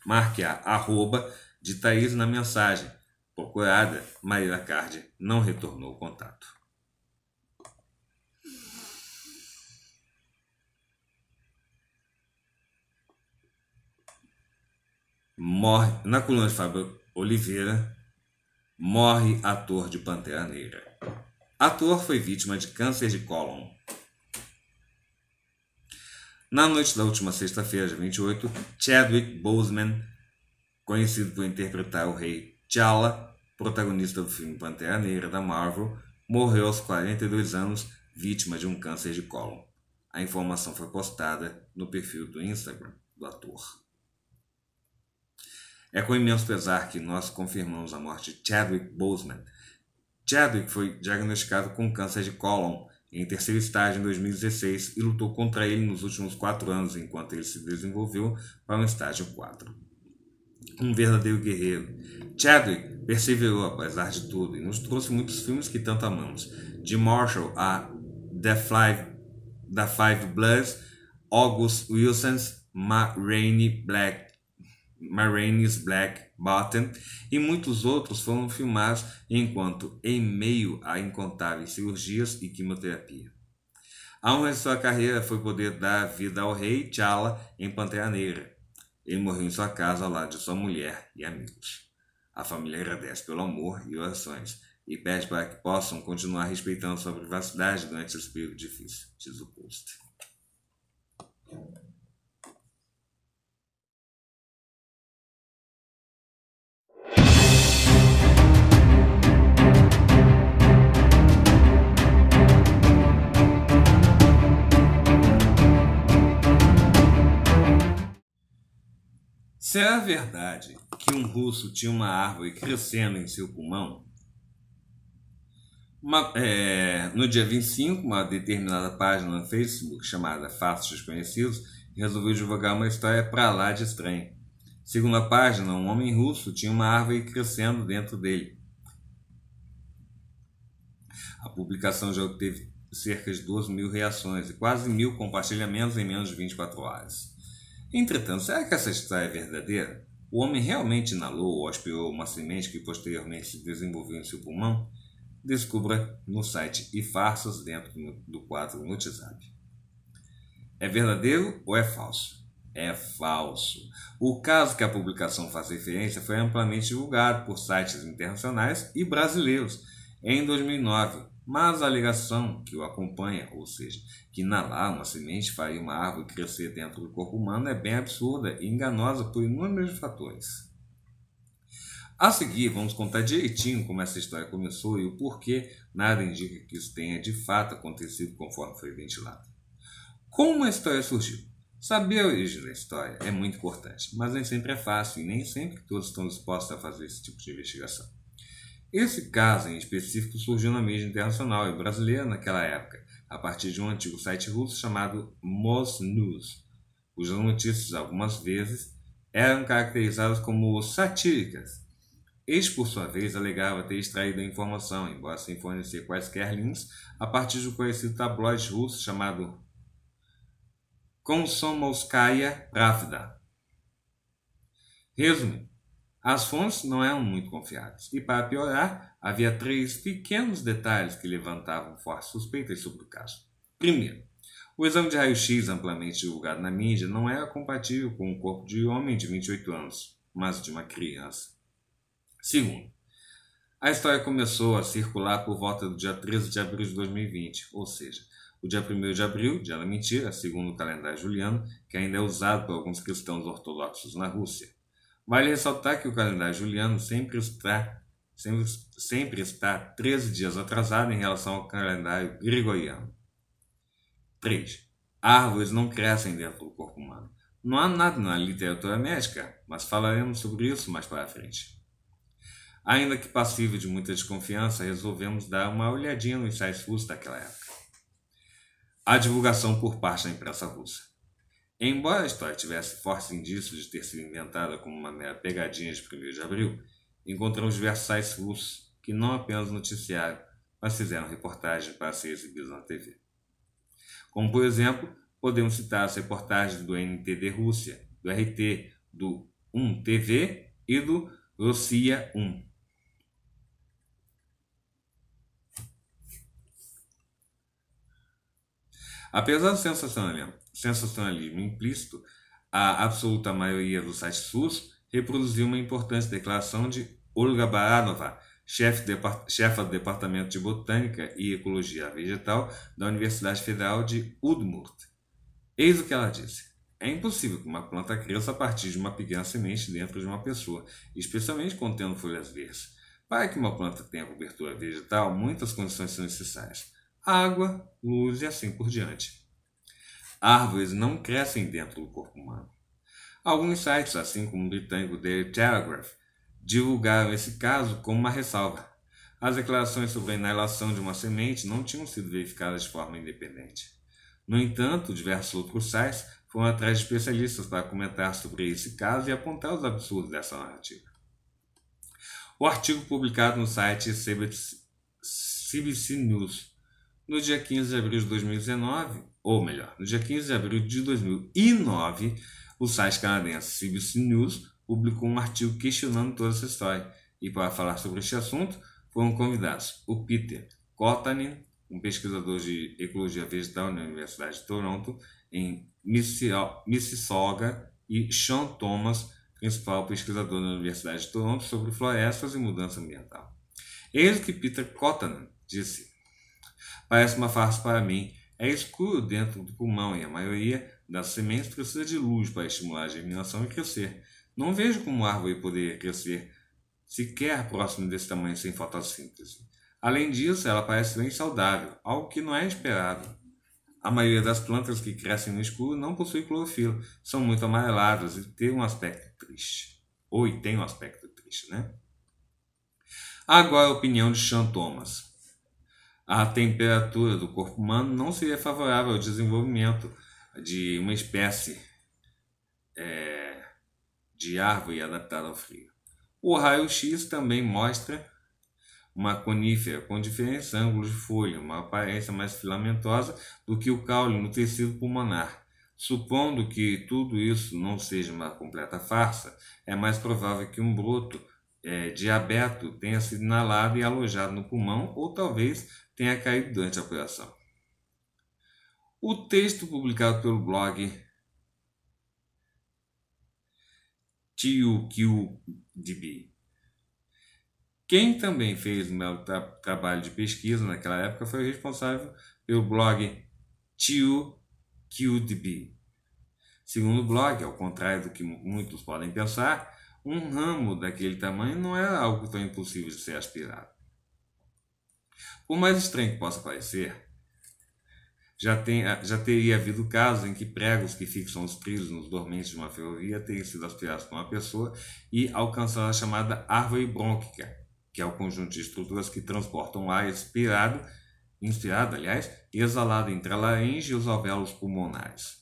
marque a arroba de Thaís na mensagem. Procurada, Maria Card não retornou o contato. morre, na coluna de Fábio Oliveira, morre ator de Pantera Negra. Ator foi vítima de câncer de cólon. Na noite da última sexta-feira, 28, Chadwick Boseman, conhecido por interpretar o rei T'Challa, protagonista do filme Pantera Negra da Marvel, morreu aos 42 anos, vítima de um câncer de cólon. A informação foi postada no perfil do Instagram do ator. É com imenso pesar que nós confirmamos a morte de Chadwick Boseman. Chadwick foi diagnosticado com câncer de cólon em terceiro estágio em 2016 e lutou contra ele nos últimos quatro anos, enquanto ele se desenvolveu para um estágio 4. Um verdadeiro guerreiro, Chadwick perseverou apesar de tudo e nos trouxe muitos filmes que tanto amamos, de Marshall a The Five, The Five Bloods, August Wilson's Ma Rainey Black Marines Black Bottom e muitos outros foram filmados enquanto em meio a incontáveis cirurgias e quimioterapia. A honra de sua carreira foi poder dar vida ao rei T'Challa em Pantera Negra. Ele morreu em sua casa ao lado de sua mulher e amigos. A família agradece pelo amor e orações e pede para que possam continuar respeitando sua privacidade durante esse período difícil, diz o post. Será verdade que um russo tinha uma árvore crescendo em seu pulmão? Uma, é, no dia 25, uma determinada página no Facebook chamada Fatos Desconhecidos resolveu divulgar uma história para lá de estranha. Segundo a página, um homem russo tinha uma árvore crescendo dentro dele. A publicação já obteve cerca de 12 mil reações e quase mil compartilhamentos em menos de 24 horas. Entretanto, será que essa história é verdadeira? O homem realmente inalou ou aspirou uma semente que posteriormente se desenvolveu em seu pulmão? Descubra no site e farsas dentro do quadro no WhatsApp. É verdadeiro ou é falso? É falso. O caso que a publicação faz referência foi amplamente divulgado por sites internacionais e brasileiros em 2009 mas a alegação que o acompanha, ou seja, que inalar uma semente faria uma árvore crescer dentro do corpo humano, é bem absurda e enganosa por inúmeros fatores. A seguir, vamos contar direitinho como essa história começou e o porquê nada indica que isso tenha de fato acontecido conforme foi ventilado. Como a história surgiu? Saber a origem da história é muito importante, mas nem sempre é fácil e nem sempre todos estão dispostos a fazer esse tipo de investigação. Esse caso em específico surgiu na mídia internacional e brasileira naquela época, a partir de um antigo site russo chamado Mosnews, cujas notícias algumas vezes eram caracterizadas como satíricas. Este, por sua vez, alegava ter extraído a informação, embora sem fornecer quaisquer links, a partir do conhecido tabloide russo chamado Komsomolskaya Pravda. Resumo: as fontes não eram muito confiáveis, e para piorar, havia três pequenos detalhes que levantavam fortes suspeitas sobre o caso. Primeiro, o exame de raio-x amplamente divulgado na mídia não era compatível com o corpo de um homem de 28 anos, mas de uma criança. Segundo, a história começou a circular por volta do dia 13 de abril de 2020, ou seja, o dia 1 de abril, dia da mentira, segundo o calendário juliano, que ainda é usado por alguns cristãos ortodoxos na Rússia. Vale ressaltar que o calendário juliano sempre está, sempre, sempre está 13 dias atrasado em relação ao calendário gregoriano. 3. Árvores não crescem dentro do corpo humano. Não há nada na literatura médica, mas falaremos sobre isso mais para frente. Ainda que passível de muita desconfiança, resolvemos dar uma olhadinha nos ensaio russos daquela época. A divulgação por parte da imprensa russa. Embora a história tivesse fortes indícios de ter sido inventada como uma mera pegadinha de 1 de abril, encontramos diversos sites russos que não apenas noticiaram, mas fizeram reportagem para ser exibidos na TV. Como, por exemplo, podemos citar as reportagens do NTD Rússia, do RT, do 1TV e do Rossiya 1. Apesar do sensacionalismo sensacionalismo implícito, a absoluta maioria dos sites SUS reproduziu uma importante declaração de Olga Baranova, chefe de, do Departamento de Botânica e Ecologia Vegetal da Universidade Federal de Udmurt. Eis o que ela disse. É impossível que uma planta cresça a partir de uma pequena semente dentro de uma pessoa, especialmente contendo folhas verdes. Para que uma planta tenha cobertura vegetal, muitas condições são necessárias: água, luz e assim por diante. Árvores não crescem dentro do corpo humano. Alguns sites, assim como o britânico The Telegraph, divulgaram esse caso como uma ressalva. As declarações sobre a inalação de uma semente não tinham sido verificadas de forma independente. No entanto, diversos outros sites foram atrás de especialistas para comentar sobre esse caso e apontar os absurdos dessa narrativa. O artigo publicado no site CBC News no dia 15 de abril de 2019 ou melhor, no dia 15 de abril de 2009, o site canadense CBC News publicou um artigo questionando toda essa história. E para falar sobre este assunto, foram convidados o Peter Kotanen, um pesquisador de ecologia vegetal na Universidade de Toronto, em Mississauga, e Sean Thomas, principal pesquisador na Universidade de Toronto sobre florestas e mudança ambiental. Eis o que Peter Kotanen disse. Parece uma farsa para mim é escuro dentro do pulmão e a maioria das sementes precisa de luz para estimular a germinação e crescer. Não vejo como a árvore poderia crescer sequer próximo desse tamanho sem fotossíntese. Além disso, ela parece bem saudável, algo que não é esperado. A maioria das plantas que crescem no escuro não possui clorofila, são muito amareladas e têm um aspecto triste. Ou tem um aspecto triste, né? Agora a opinião de Sean Thomas a temperatura do corpo humano não seria favorável ao desenvolvimento de uma espécie é, de árvore adaptada ao frio. O raio-x também mostra uma conífera com diferentes ângulos de folha, uma aparência mais filamentosa do que o caule no tecido pulmonar. Supondo que tudo isso não seja uma completa farsa, é mais provável que um broto é, de tenha sido inalado e alojado no pulmão, ou talvez tenha caído durante a operação. O texto publicado pelo blog TioQDB, quem também fez o meu tra trabalho de pesquisa naquela época foi o responsável pelo blog TioQDB. Segundo o blog, ao contrário do que muitos podem pensar, um ramo daquele tamanho não era algo tão impossível de ser aspirado. Por mais estranho que possa parecer, já, tenha já teria havido casos em que pregos que fixam os trilhos nos dormentes de uma ferrovia teriam sido aspirados por uma pessoa e alcançado a chamada árvore brônquica, que é o conjunto de estruturas que transportam ar expirado, inspirado, aliás, e exalado entre a laringe e os alvéolos pulmonares.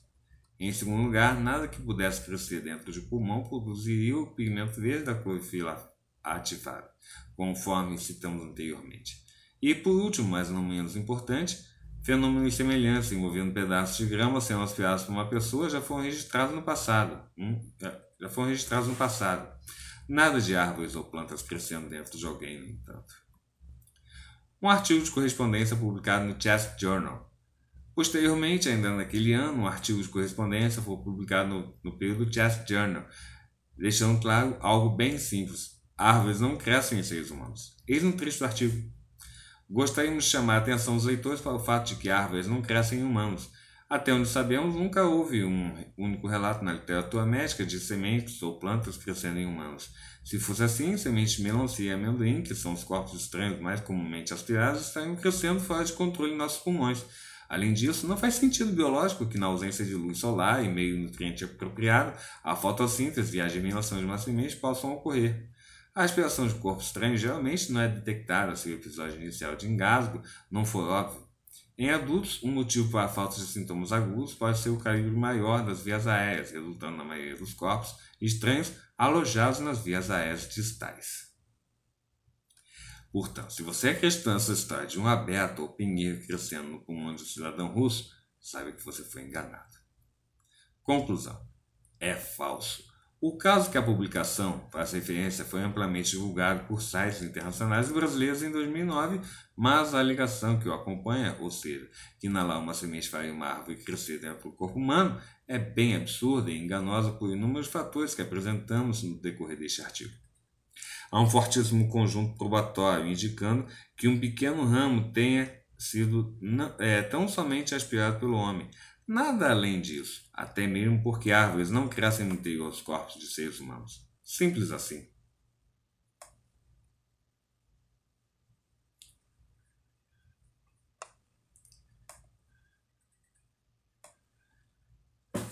Em segundo lugar, nada que pudesse crescer dentro de pulmão produziria o pigmento verde da clorofila ativada, conforme citamos anteriormente. E por último, mas não menos importante, fenômenos semelhantes envolvendo pedaços de grama sendo aspirados por uma pessoa já foram registrados no passado. Hum? Já foram registrados no passado. Nada de árvores ou plantas crescendo dentro de alguém, no entanto. Um artigo de correspondência publicado no Chest Journal. Posteriormente, ainda naquele ano, um artigo de correspondência foi publicado no, no período Chest Journal, deixando claro algo bem simples. Árvores não crescem em seres humanos. Eis um trecho do artigo Gostaríamos de chamar a atenção dos leitores para o fato de que árvores não crescem em humanos. Até onde sabemos, nunca houve um único relato na literatura médica de sementes ou plantas crescendo em humanos. Se fosse assim, sementes de melancia e amendoim, que são os corpos estranhos mais comumente aspirados, estariam crescendo fora de controle em nossos pulmões. Além disso, não faz sentido biológico que, na ausência de luz solar e meio nutriente apropriado, a fotossíntese e a germinação de uma semente possam ocorrer. A respiração de corpo estranho geralmente não é detectada se o episódio inicial de engasgo não for óbvio. Em adultos, um motivo para a falta de sintomas agudos pode ser o calibre maior das vias aéreas, resultando na maioria dos corpos estranhos alojados nas vias aéreas distais. Portanto, se você acreditou é essa história de um aberto ou pinheiro crescendo no pulmão de um cidadão russo, saiba que você foi enganado. Conclusão: é falso. O caso que a publicação faz referência foi amplamente divulgado por sites internacionais e brasileiros em 2009, mas a ligação que o acompanha, ou seja, que inalar uma semente faria uma árvore crescer dentro do corpo humano, é bem absurda e enganosa por inúmeros fatores que apresentamos no decorrer deste artigo. Há um fortíssimo conjunto probatório indicando que um pequeno ramo tenha sido é, tão somente aspirado pelo homem, nada além disso, até mesmo porque árvores não crescem no interior dos corpos de seres humanos. Simples assim.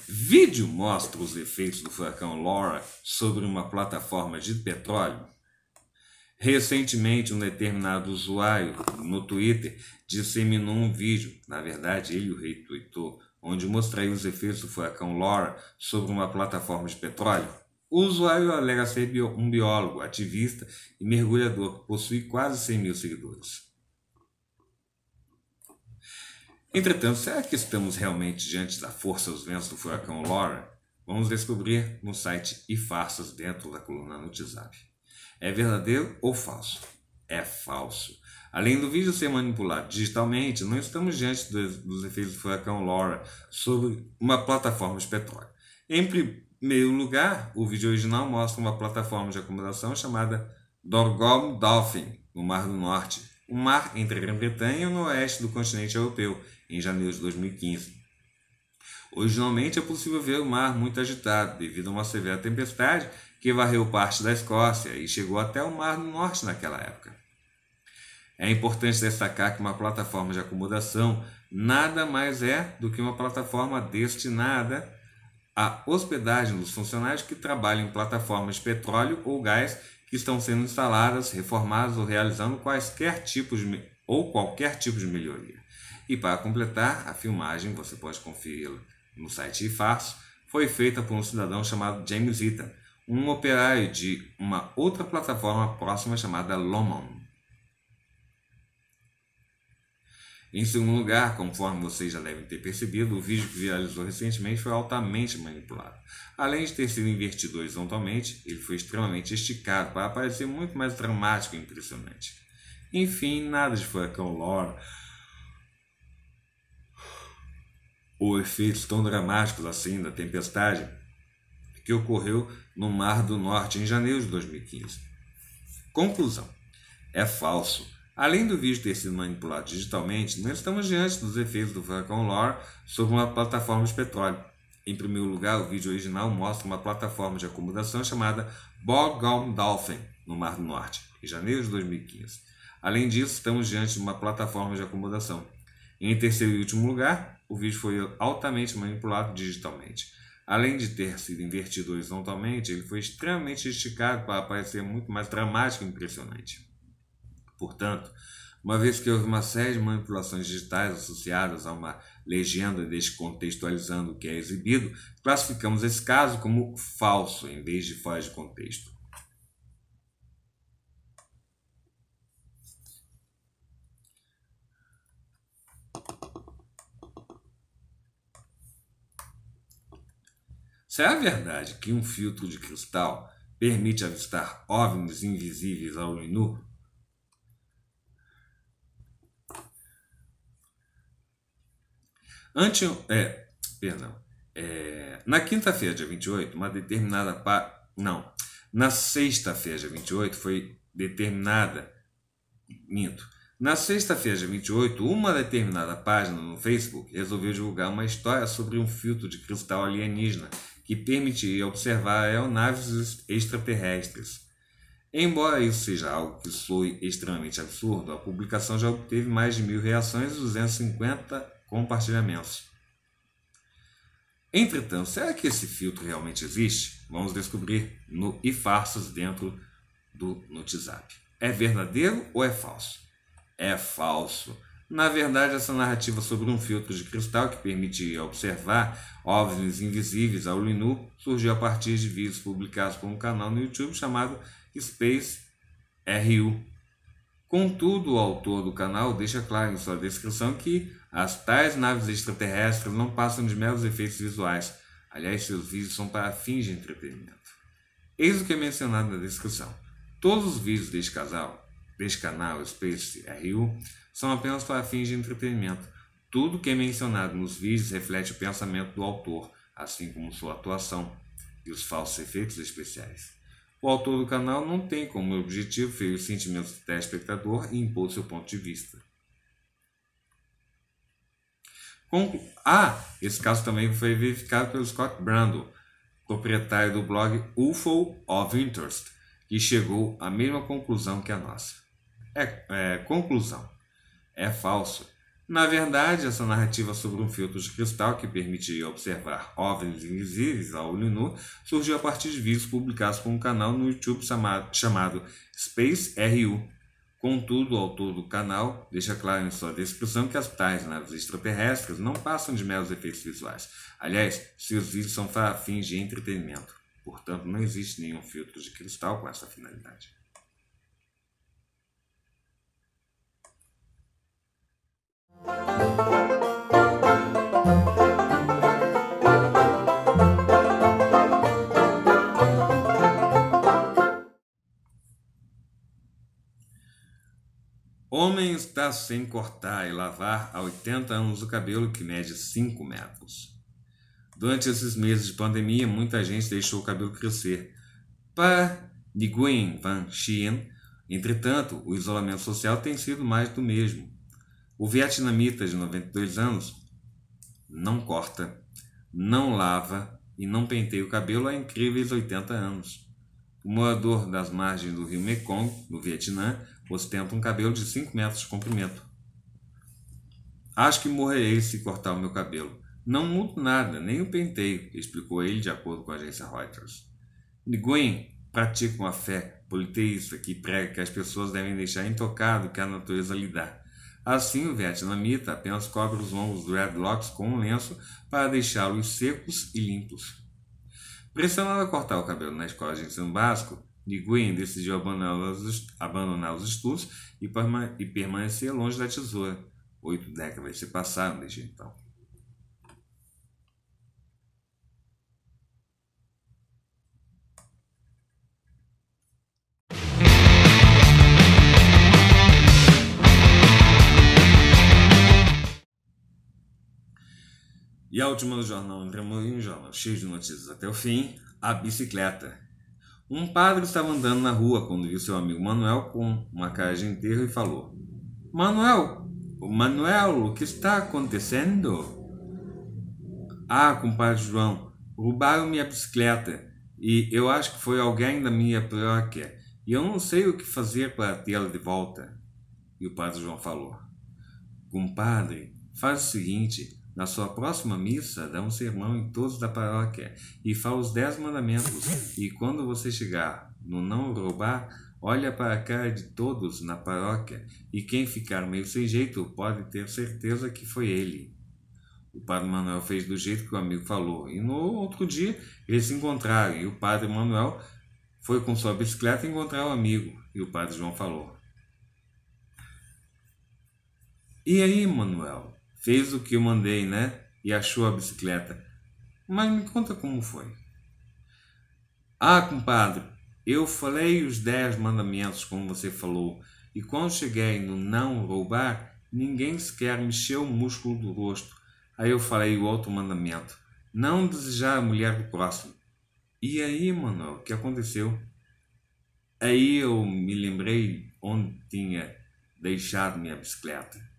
Vídeo mostra os efeitos do furacão Laura sobre uma plataforma de petróleo. Recentemente, um determinado usuário no Twitter disseminou um vídeo, na verdade ele o retweetou, onde mostrei os efeitos do furacão Laura sobre uma plataforma de petróleo. O usuário alega ser um biólogo, ativista e mergulhador, que possui quase 100 mil seguidores. Entretanto, será que estamos realmente diante da força dos ventos do furacão Laura? Vamos descobrir no site e farsas dentro da coluna Notizap. É verdadeiro ou falso? É falso. Além do vídeo ser manipulado digitalmente, não estamos diante dos, dos efeitos do furacão Laura sobre uma plataforma de Em primeiro lugar, o vídeo original mostra uma plataforma de acomodação chamada Dorgom Dolphin, no Mar do Norte, um mar entre a Grã-Bretanha e o oeste do continente europeu, em janeiro de 2015. Originalmente é possível ver o mar muito agitado devido a uma severa tempestade que varreu parte da Escócia e chegou até o Mar do Norte naquela época. É importante destacar que uma plataforma de acomodação nada mais é do que uma plataforma destinada à hospedagem dos funcionários que trabalham em plataformas de petróleo ou gás que estão sendo instaladas, reformadas ou realizando quaisquer tipos ou qualquer tipo de melhoria. E para completar, a filmagem, você pode conferi-la no site IFARS, foi feita por um cidadão chamado James Eaton, um operário de uma outra plataforma próxima chamada Lomond. Em segundo lugar, conforme vocês já devem ter percebido, o vídeo que viralizou recentemente foi altamente manipulado. Além de ter sido invertido horizontalmente, ele foi extremamente esticado para parecer muito mais dramático e impressionante. Enfim, nada de furacão lore ou efeitos tão dramáticos assim da tempestade que ocorreu no Mar do Norte em janeiro de 2015. Conclusão: é falso Além do vídeo ter sido manipulado digitalmente, nós estamos diante dos efeitos do Falcon Lore sobre uma plataforma de petróleo. Em primeiro lugar, o vídeo original mostra uma plataforma de acomodação chamada Borgholm Dolphin, no Mar do Norte, em janeiro de 2015. Além disso, estamos diante de uma plataforma de acomodação. Em terceiro e último lugar, o vídeo foi altamente manipulado digitalmente. Além de ter sido invertido horizontalmente, ele foi extremamente esticado para parecer muito mais dramático e impressionante. Portanto, uma vez que houve uma série de manipulações digitais associadas a uma legenda descontextualizando o que é exibido, classificamos esse caso como falso em vez de fora de contexto. Será verdade que um filtro de cristal permite avistar OVNIs invisíveis ao olho nu? Ante, é, perdão. É, na quinta-feira, dia 28, uma determinada. Pa, não. Na sexta-feira, dia 28, foi determinada. Minto. Na sexta-feira, dia 28, uma determinada página no Facebook resolveu divulgar uma história sobre um filtro de cristal alienígena que permitiria observar aeronaves extraterrestres. Embora isso seja algo que soe extremamente absurdo, a publicação já obteve mais de mil reações e 250 compartilhamentos. Entretanto, será que esse filtro realmente existe? Vamos descobrir no e farsas dentro do WhatsApp. É verdadeiro ou é falso? É falso. Na verdade, essa narrativa sobre um filtro de cristal que permite observar óvnis invisíveis ao Linu surgiu a partir de vídeos publicados por um canal no YouTube chamado Space RU. Contudo, o autor do canal deixa claro em sua descrição que as tais naves extraterrestres não passam de meros efeitos visuais, aliás, seus vídeos são para fins de entretenimento. Eis o que é mencionado na descrição. Todos os vídeos deste casal, deste canal Space RU, são apenas para fins de entretenimento. Tudo que é mencionado nos vídeos reflete o pensamento do autor, assim como sua atuação e os falsos efeitos especiais. O autor do canal não tem como objetivo ferir os sentimentos do telespectador e impor seu ponto de vista. Ah, esse caso também foi verificado pelo Scott Brando, proprietário do blog UFO of Interest, que chegou à mesma conclusão que a nossa. É, é, conclusão. É falso. Na verdade, essa narrativa sobre um filtro de cristal que permitiria observar OVNIs invisíveis ao olho nu surgiu a partir de vídeos publicados por um canal no YouTube chamado, chamado Space RU, Contudo, o autor do canal deixa claro em sua descrição que as tais naves extraterrestres não passam de meros efeitos visuais. Aliás, seus vídeos são para fins de entretenimento. Portanto, não existe nenhum filtro de cristal com essa finalidade. Música Homem está sem cortar e lavar há 80 anos o cabelo, que mede 5 metros. Durante esses meses de pandemia, muita gente deixou o cabelo crescer. Para Nguyen Van Chien, entretanto, o isolamento social tem sido mais do mesmo. O vietnamita de 92 anos não corta, não lava e não penteia o cabelo há incríveis 80 anos. O morador das margens do rio Mekong, no Vietnã, ostenta um cabelo de 5 metros de comprimento. Acho que morrerei se cortar o meu cabelo. Não mudo nada, nem o penteio, explicou ele de acordo com a agência Reuters. Nguyen pratica uma fé politeísta que prega que as pessoas devem deixar intocado o que a natureza lhe dá. Assim, o vietnamita apenas cobre os longos dreadlocks com um lenço para deixá-los secos e limpos. Pressionado a cortar o cabelo na escola de ensino básico, Nguyen decidiu abandonar os estudos e permanecer longe da tesoura. Oito décadas se passaram desde então. E a última do jornal Andremolino Jornal, cheio de notícias até o fim, a bicicleta. Um padre estava andando na rua quando viu seu amigo Manuel com uma caixa de enterro e falou: Manuel, Manuel, o que está acontecendo? Ah, compadre João, roubaram minha bicicleta e eu acho que foi alguém da minha paróquia e eu não sei o que fazer para tê-la de volta. E o padre João falou: Compadre, faz o seguinte, na sua próxima missa, dá um sermão em todos da paróquia e fala os dez mandamentos. E quando você chegar no não roubar, olha para a cara de todos na paróquia e quem ficar meio sem jeito pode ter certeza que foi ele. O padre Manuel fez do jeito que o amigo falou e no outro dia eles se encontraram e o padre Manuel foi com sua bicicleta encontrar o amigo e o padre João falou. E aí, Manuel, fez o que eu mandei, né? E achou a bicicleta. Mas me conta como foi. Ah, compadre, eu falei os dez mandamentos, como você falou, e quando cheguei no não roubar, ninguém sequer mexeu o músculo do rosto. Aí eu falei o outro mandamento: não desejar a mulher do próximo. E aí, mano, o que aconteceu? Aí eu me lembrei onde tinha deixado minha bicicleta.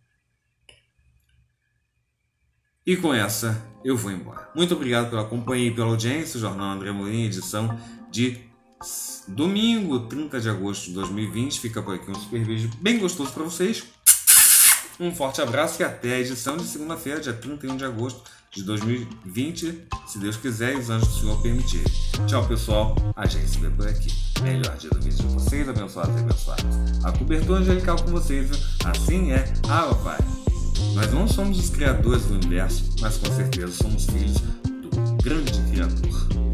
E com essa, eu vou embora. Muito obrigado pela companhia e pela audiência. O Jornal André Molim, edição de domingo, 30 de agosto de 2020. Fica por aqui um super beijo bem gostoso para vocês. Um forte abraço e até a edição de segunda-feira, dia 31 de agosto de 2020, se Deus quiser e os anjos do Senhor permitirem. Tchau, pessoal. A gente se vê por aqui. Melhor dia do mês de vocês, abençoados e abençoados. A cobertura angelical com vocês, assim é ah Pai. Nós não somos os criadores do universo, mas com certeza somos filhos do grande Criador.